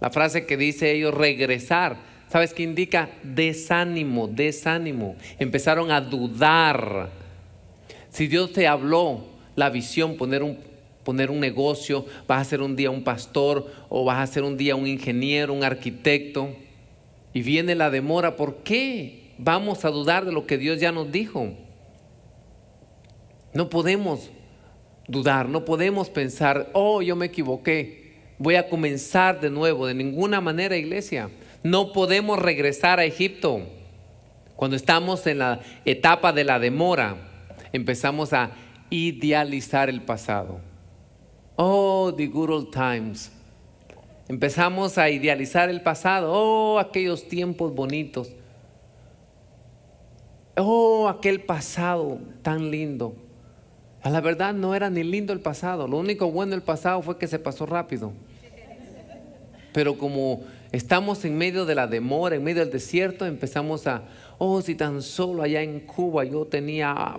[SPEAKER 1] la frase que dice ellos regresar, ¿sabes qué indica? Desánimo, desánimo. Empezaron a dudar. Si Dios te habló la visión, poner un, poner un negocio, vas a ser un día un pastor o vas a ser un día un ingeniero, un arquitecto, y viene la demora, ¿por qué vamos a dudar de lo que Dios ya nos dijo? No podemos dudar, no podemos pensar, oh, yo me equivoqué, voy a comenzar de nuevo. De ninguna manera, iglesia. No podemos regresar a Egipto. Cuando estamos en la etapa de la demora, empezamos a idealizar el pasado. Oh, the good old times. Empezamos a idealizar el pasado. Oh, aquellos tiempos bonitos. Oh, aquel pasado tan lindo. A la verdad no era ni lindo el pasado. Lo único bueno del pasado fue que se pasó rápido pero como estamos en medio de la demora, en medio del desierto, empezamos a, oh, si tan solo allá en Cuba yo tenía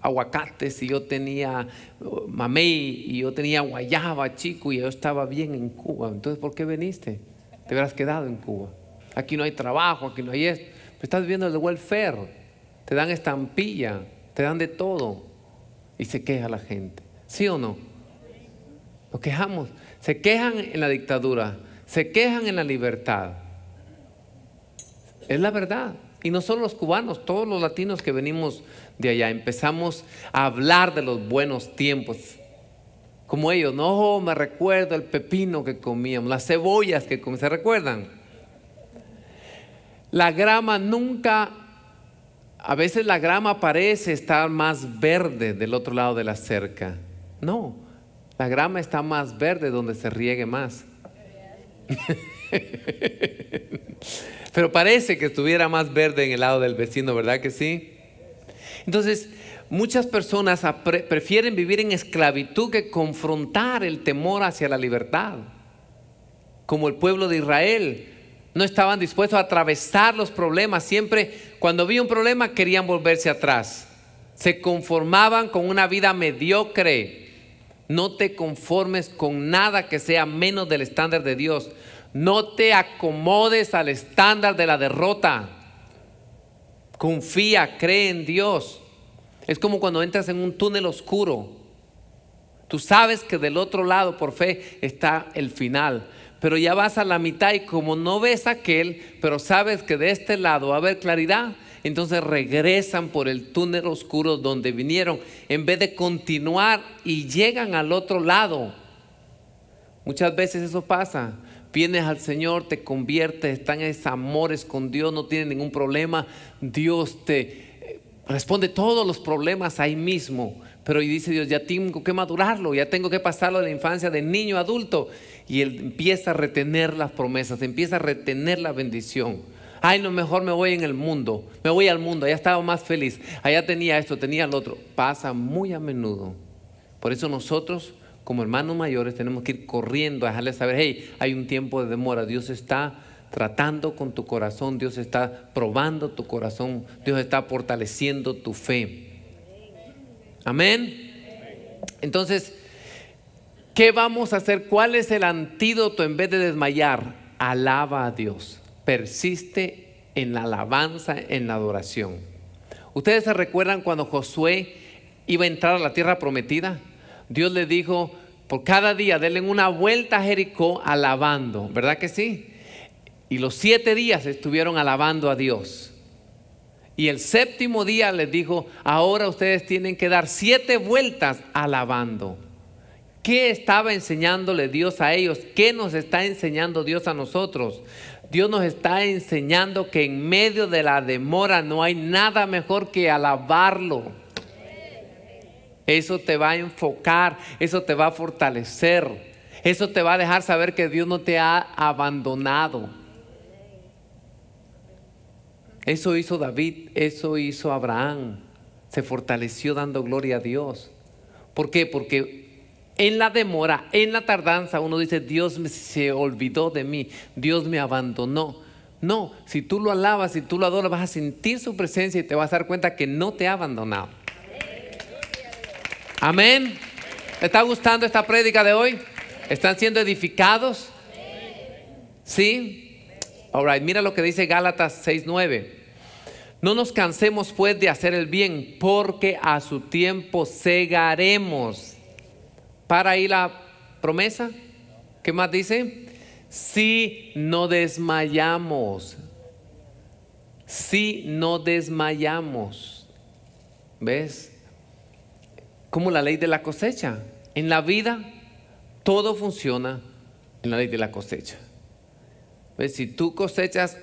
[SPEAKER 1] aguacates y yo tenía oh, mamey y yo tenía guayaba, chico, y yo estaba bien en Cuba. Entonces, ¿por qué viniste? Te hubieras quedado en Cuba. Aquí no hay trabajo, aquí no hay esto. Pero estás viviendo el welfare. Te dan estampilla, te dan de todo. Y se queja la gente. ¿Sí o no? Nos quejamos. Se quejan en la dictadura, se quejan en la libertad. Es la verdad. Y no solo los cubanos, todos los latinos que venimos de allá, empezamos a hablar de los buenos tiempos. Como ellos, no, oh, me recuerdo el pepino que comíamos, las cebollas que comíamos, ¿se recuerdan? La grama nunca, a veces la grama parece estar más verde del otro lado de la cerca. No, la grama está más verde donde se riegue más. Pero parece que estuviera más verde en el lado del vecino, ¿verdad que sí? Entonces, muchas personas prefieren vivir en esclavitud que confrontar el temor hacia la libertad. Como el pueblo de Israel, no estaban dispuestos a atravesar los problemas. Siempre, cuando había un problema, querían volverse atrás. Se conformaban con una vida mediocre no te conformes con nada que sea menos del estándar de Dios. No te acomodes al estándar de la derrota. Confía, cree en Dios. Es como cuando entras en un túnel oscuro. Tú sabes que del otro lado, por fe, está el final. Pero ya vas a la mitad y como no ves aquel, pero sabes que de este lado va a haber claridad, entonces regresan por el túnel oscuro donde vinieron, en vez de continuar y llegan al otro lado. Muchas veces eso pasa. Vienes al Señor, te conviertes, están en amores con Dios, no tiene ningún problema. Dios te eh, responde todos los problemas ahí mismo. Pero y dice Dios, ya tengo que madurarlo, ya tengo que pasarlo de la infancia de niño a adulto. Y él empieza a retener las promesas, empieza a retener la bendición. Ay, no, mejor me voy en el mundo, me voy al mundo, allá estaba más feliz, allá tenía esto, tenía lo otro. Pasa muy a menudo. Por eso nosotros, como hermanos mayores, tenemos que ir corriendo a dejarles saber, hey, hay un tiempo de demora, Dios está tratando con tu corazón, Dios está probando tu corazón, Dios está fortaleciendo tu fe. Amén. Entonces, ¿qué vamos a hacer? ¿Cuál es el antídoto en vez de desmayar? Alaba a Dios persiste en la alabanza, en la adoración. ¿Ustedes se recuerdan cuando Josué iba a entrar a la tierra prometida? Dios le dijo, por cada día denle una vuelta a Jericó alabando, ¿verdad que sí? Y los siete días estuvieron alabando a Dios. Y el séptimo día les dijo, ahora ustedes tienen que dar siete vueltas alabando. ¿Qué estaba enseñándole Dios a ellos? ¿Qué nos está enseñando Dios a nosotros? Dios nos está enseñando que en medio de la demora no hay nada mejor que alabarlo. Eso te va a enfocar, eso te va a fortalecer, eso te va a dejar saber que Dios no te ha abandonado. Eso hizo David, eso hizo Abraham. Se fortaleció dando gloria a Dios. ¿Por qué? Porque en la demora, en la tardanza, uno dice, Dios se olvidó de mí, Dios me abandonó. No, si tú lo alabas, si tú lo adoras, vas a sentir su presencia y te vas a dar cuenta que no te ha abandonado. Amén. ¿Te está gustando esta prédica de hoy? ¿Están siendo edificados? ¿Sí? All mira lo que dice Gálatas 6:9. No nos cansemos pues de hacer el bien, porque a su tiempo segaremos. ¿Para ahí la promesa? ¿Qué más dice? Si no desmayamos, si no desmayamos, ¿ves? Como la ley de la cosecha. En la vida todo funciona en la ley de la cosecha. Si tú cosechas,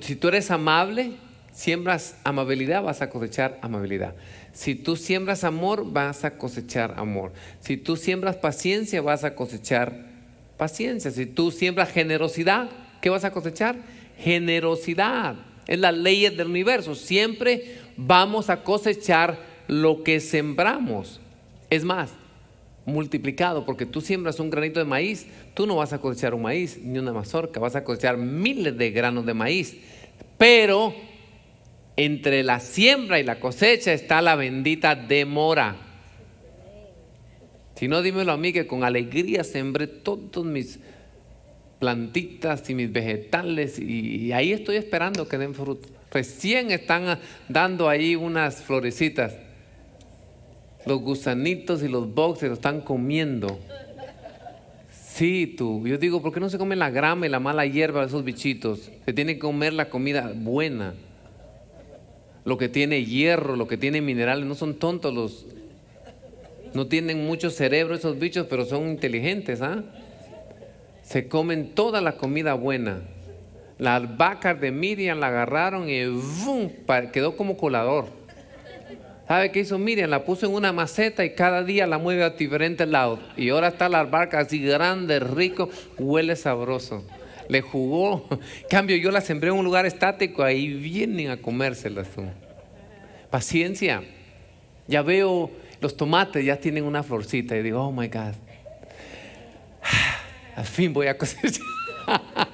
[SPEAKER 1] si tú eres amable, siembras amabilidad, vas a cosechar amabilidad. Si tú siembras amor, vas a cosechar amor. Si tú siembras paciencia, vas a cosechar paciencia. Si tú siembras generosidad, ¿qué vas a cosechar? Generosidad. Es las leyes del universo. Siempre vamos a cosechar lo que sembramos. Es más, multiplicado, porque tú siembras un granito de maíz, tú no vas a cosechar un maíz ni una mazorca, vas a cosechar miles de granos de maíz. Pero entre la siembra y la cosecha está la bendita demora. Si no, dímelo a mí que con alegría sembré todos mis plantitas y mis vegetales y, ahí estoy esperando que den fruto. Recién están dando ahí unas florecitas. Los gusanitos y los bugs se lo están comiendo. Sí, tú. Yo digo, ¿por qué no se come la grama y la mala hierba de esos bichitos? Se tiene que comer la comida buena lo que tiene hierro, lo que tiene minerales, no son tontos los... No tienen mucho cerebro esos bichos, pero son inteligentes, ¿ah? Se comen toda la comida buena. Las vacas de Miriam la agarraron y ¡bum! quedó como colador. ¿Sabe qué hizo Miriam? La puso en una maceta y cada día la mueve a diferentes lados. Y ahora está la barca así grande, rico, huele sabroso le jugó. Cambio, yo la sembré en un lugar estático, ahí vienen a comérselas tú. Paciencia. Ya veo los tomates, ya tienen una florcita y digo, oh my God. Al fin voy a cosechar.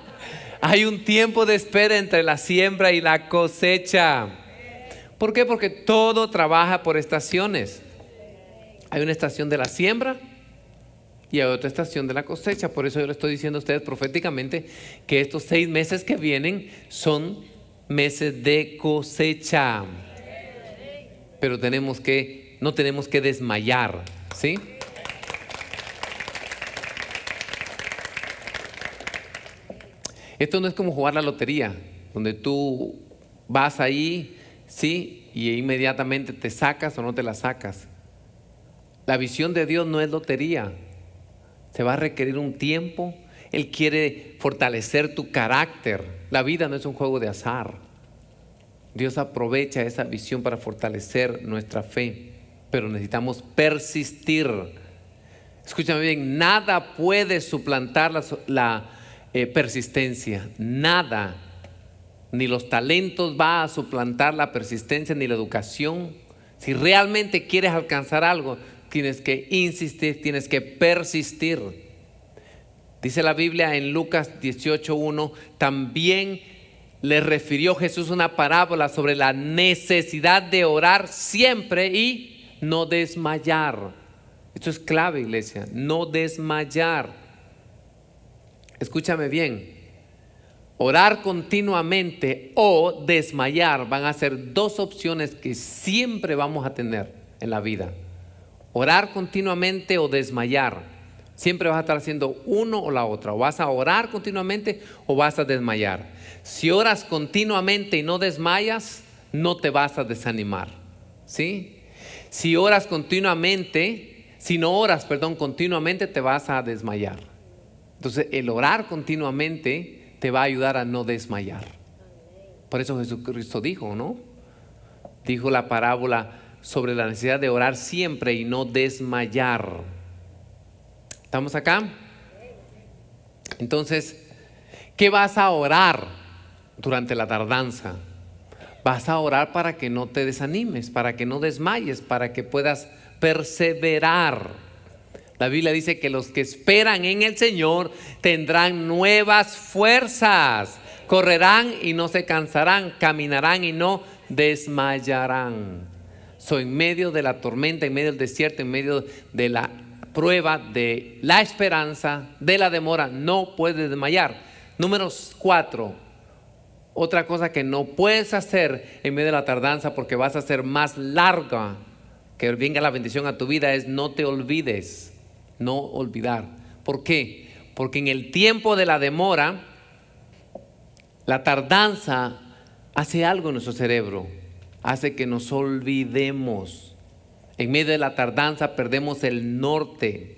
[SPEAKER 1] Hay un tiempo de espera entre la siembra y la cosecha. ¿Por qué? Porque todo trabaja por estaciones. Hay una estación de la siembra, y a otra estación de la cosecha. Por eso yo le estoy diciendo a ustedes proféticamente que estos seis meses que vienen son meses de cosecha. Pero tenemos que, no tenemos que desmayar, ¿sí? Esto no es como jugar la lotería, donde tú vas ahí, ¿sí? Y inmediatamente te sacas o no te la sacas. La visión de Dios no es lotería, te va a requerir un tiempo. Él quiere fortalecer tu carácter. La vida no es un juego de azar. Dios aprovecha esa visión para fortalecer nuestra fe, pero necesitamos persistir. Escúchame bien, nada puede suplantar la, eh, persistencia, nada. Ni los talentos va a suplantar la persistencia, ni la educación. Si realmente quieres alcanzar algo, tienes que insistir, tienes que persistir. Dice la Biblia en Lucas 18.1, también le refirió Jesús una parábola sobre la necesidad de orar siempre y no desmayar. Esto es clave, iglesia, no desmayar. Escúchame bien, orar continuamente o desmayar van a ser dos opciones que siempre vamos a tener en la vida orar continuamente o desmayar. Siempre vas a estar haciendo uno o la otra. O vas a orar continuamente o vas a desmayar. Si oras continuamente y no desmayas, no te vas a desanimar. ¿Sí? Si oras continuamente, si no oras, perdón, continuamente te vas a desmayar. Entonces, el orar continuamente te va a ayudar a no desmayar. Por eso Jesucristo dijo, ¿no? Dijo la parábola sobre la necesidad de orar siempre y no desmayar. ¿Estamos acá? Entonces, ¿qué vas a orar durante la tardanza? Vas a orar para que no te desanimes, para que no desmayes, para que puedas perseverar. La Biblia dice que los que esperan en el Señor tendrán nuevas fuerzas, correrán y no se cansarán, caminarán y no desmayarán. So, en medio de la tormenta, en medio del desierto, en medio de la prueba, de la esperanza, de la demora, no puedes desmayar. Número cuatro, otra cosa que no puedes hacer en medio de la tardanza porque vas a ser más larga, que venga la bendición a tu vida, es no te olvides, no olvidar. ¿Por qué? Porque en el tiempo de la demora, la tardanza hace algo en nuestro cerebro hace que nos olvidemos. En medio de la tardanza perdemos el norte.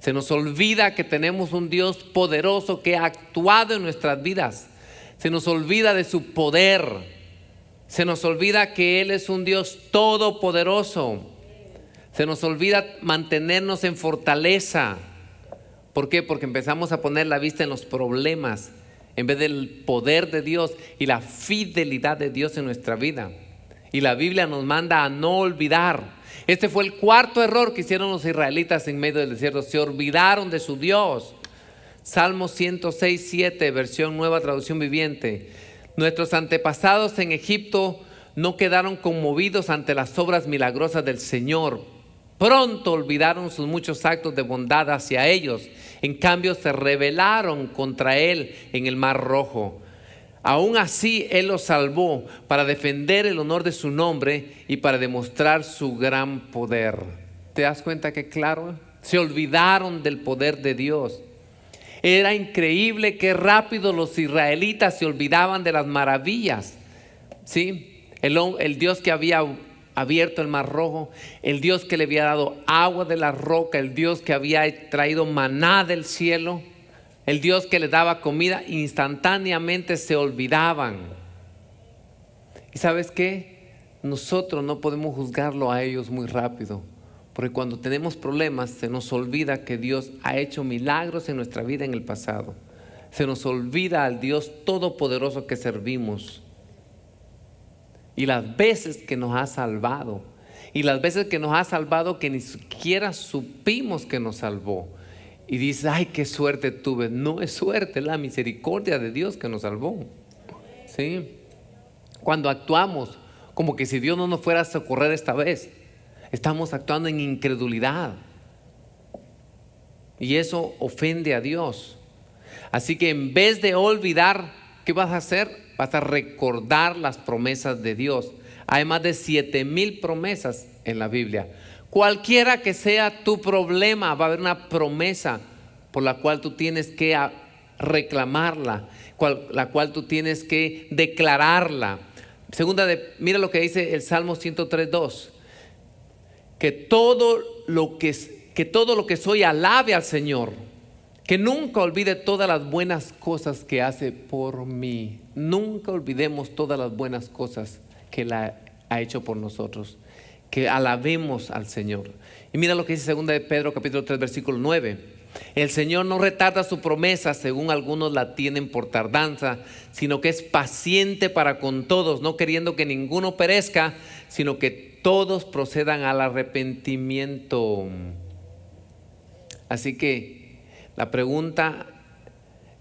[SPEAKER 1] Se nos olvida que tenemos un Dios poderoso que ha actuado en nuestras vidas. Se nos olvida de su poder. Se nos olvida que Él es un Dios todopoderoso. Se nos olvida mantenernos en fortaleza. ¿Por qué? Porque empezamos a poner la vista en los problemas en vez del poder de Dios y la fidelidad de Dios en nuestra vida. Y la Biblia nos manda a no olvidar. Este fue el cuarto error que hicieron los israelitas en medio del desierto. Se olvidaron de su Dios. Salmo 106, 7, versión nueva, traducción viviente. Nuestros antepasados en Egipto no quedaron conmovidos ante las obras milagrosas del Señor. Pronto olvidaron sus muchos actos de bondad hacia ellos. En cambio, se rebelaron contra Él en el Mar Rojo. Aún así, Él los salvó para defender el honor de su nombre y para demostrar su gran poder. ¿Te das cuenta que claro? Se olvidaron del poder de Dios. Era increíble que rápido los israelitas se olvidaban de las maravillas. ¿Sí? el Dios que había abierto el mar rojo, el Dios que le había dado agua de la roca, el Dios que había traído maná del cielo el Dios que les daba comida, instantáneamente se olvidaban. ¿Y sabes qué? Nosotros no podemos juzgarlo a ellos muy rápido, porque cuando tenemos problemas se nos olvida que Dios ha hecho milagros en nuestra vida en el pasado. Se nos olvida al Dios todopoderoso que servimos y las veces que nos ha salvado y las veces que nos ha salvado que ni siquiera supimos que nos salvó y dices, ay, qué suerte tuve. No es suerte, es la misericordia de Dios que nos salvó. Cuando actuamos como que si Dios no nos fuera a socorrer esta vez, estamos actuando en incredulidad. Y eso ofende a Dios. Así que en vez de olvidar, ¿qué vas a hacer? Vas a recordar las promesas de Dios. Hay más de siete mil promesas en la Biblia. Cualquiera que sea tu problema, va a haber una promesa por la cual tú tienes que ah, reclamarla, la cual tú tienes que declararla. Segunda de, mira lo que dice el Salmo 103.2, que todo lo que, que todo lo que soy alabe al Señor, que nunca olvide todas las buenas cosas que hace por mí. Nunca olvidemos todas las buenas cosas que la ha hecho por nosotros que alabemos al Señor. Y mira lo que dice 2 de Pedro capítulo 3 versículo 9. El Señor no retarda su promesa, según algunos la tienen por tardanza, sino que es paciente para con todos, no queriendo que ninguno perezca, sino que todos procedan al arrepentimiento. Así que la pregunta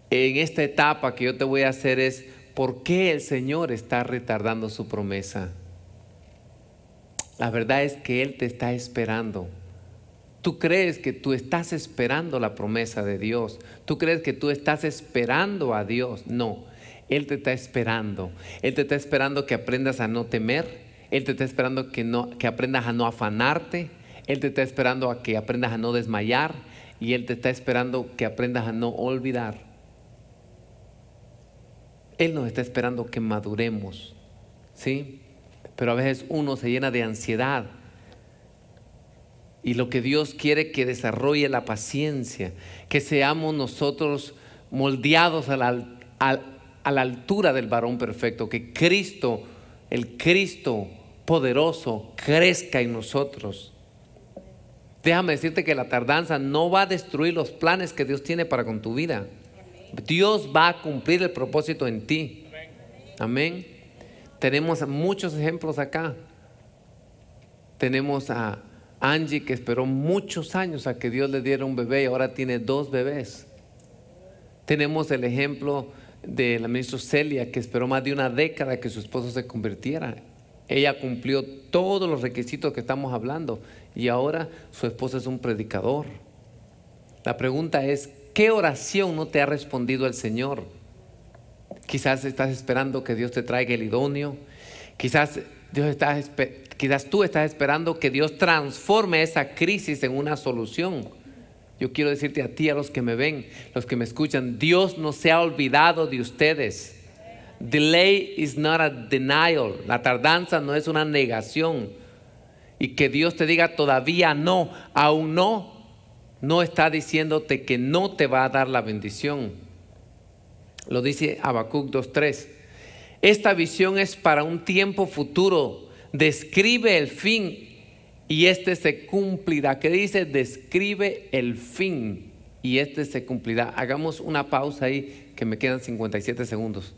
[SPEAKER 1] en esta etapa que yo te voy a hacer es, ¿por qué el Señor está retardando su promesa? La verdad es que Él te está esperando. Tú crees que tú estás esperando la promesa de Dios. Tú crees que tú estás esperando a Dios. No, Él te está esperando. Él te está esperando que aprendas a no temer. Él te está esperando que, no, que aprendas a no afanarte. Él te está esperando a que aprendas a no desmayar. Y Él te está esperando que aprendas a no olvidar. Él nos está esperando que maduremos. ¿Sí? pero a veces uno se llena de ansiedad. Y lo que Dios quiere que desarrolle la paciencia, que seamos nosotros moldeados a la, a la altura del varón perfecto, que Cristo, el Cristo poderoso, crezca en nosotros. Déjame decirte que la tardanza no va a destruir los planes que Dios tiene para con tu vida. Dios va a cumplir el propósito en ti. Amén. Tenemos muchos ejemplos acá. Tenemos a Angie que esperó muchos años a que Dios le diera un bebé y ahora tiene dos bebés. Tenemos el ejemplo de la ministra Celia que esperó más de una década que su esposo se convirtiera. Ella cumplió todos los requisitos que estamos hablando y ahora su esposo es un predicador. La pregunta es, ¿qué oración no te ha respondido el Señor? Quizás estás esperando que Dios te traiga el idóneo. Quizás, quizás tú estás esperando que Dios transforme esa crisis en una solución. Yo quiero decirte a ti, a los que me ven, los que me escuchan, Dios no se ha olvidado de ustedes. Delay is not a denial. La tardanza no es una negación. Y que Dios te diga todavía no, aún no, no está diciéndote que no te va a dar la bendición lo dice Habacuc 2.3. Esta visión es para un tiempo futuro. Describe el fin y este se cumplirá. ¿Qué dice? Describe el fin y este se cumplirá. Hagamos una pausa ahí que me quedan 57 segundos.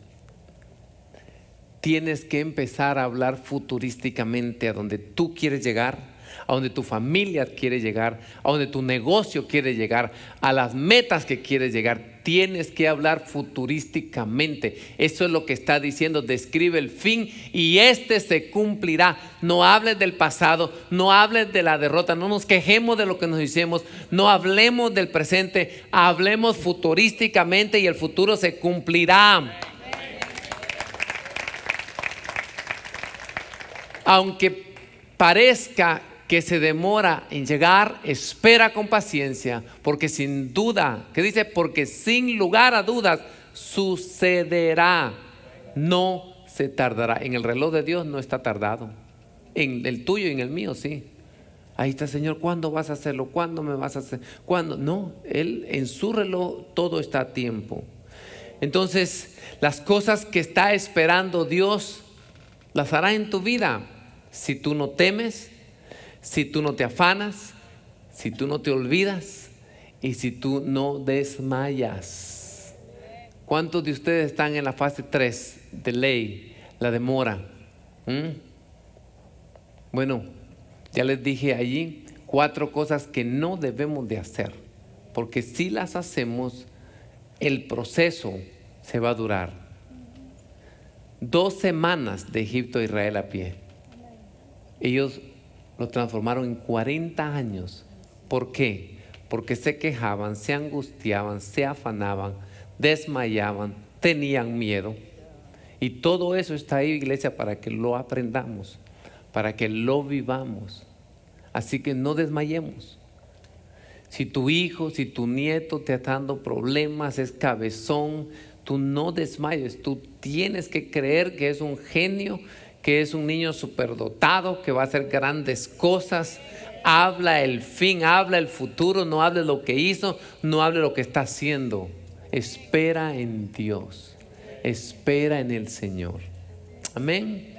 [SPEAKER 1] Tienes que empezar a hablar futurísticamente a donde tú quieres llegar, a donde tu familia quiere llegar, a donde tu negocio quiere llegar, a las metas que quieres llegar tienes que hablar futurísticamente. Eso es lo que está diciendo, describe el fin y este se cumplirá. No hables del pasado, no hables de la derrota, no nos quejemos de lo que nos hicimos, no hablemos del presente, hablemos futurísticamente y el futuro se cumplirá. Aunque parezca que se demora en llegar, espera con paciencia, porque sin duda, que dice, porque sin lugar a dudas sucederá, no se tardará. En el reloj de Dios no está tardado, en el tuyo y en el mío sí. Ahí está, Señor, ¿cuándo vas a hacerlo? ¿Cuándo me vas a hacer? ¿Cuándo? No, Él en su reloj todo está a tiempo. Entonces, las cosas que está esperando Dios las hará en tu vida si tú no temes si tú no te afanas, si tú no te olvidas y si tú no desmayas. ¿Cuántos de ustedes están en la fase 3 de ley, la demora? ¿Mm? Bueno, ya les dije allí cuatro cosas que no debemos de hacer, porque si las hacemos, el proceso se va a durar. Dos semanas de Egipto a Israel a pie. Ellos lo transformaron en 40 años. ¿Por qué? Porque se quejaban, se angustiaban, se afanaban, desmayaban, tenían miedo. Y todo eso está ahí, iglesia, para que lo aprendamos, para que lo vivamos. Así que no desmayemos. Si tu hijo, si tu nieto te está dando problemas, es cabezón, tú no desmayes, tú tienes que creer que es un genio que es un niño superdotado, que va a hacer grandes cosas. Habla el fin, habla el futuro, no hable lo que hizo, no hable lo que está haciendo. Espera en Dios, espera en el Señor. Amén.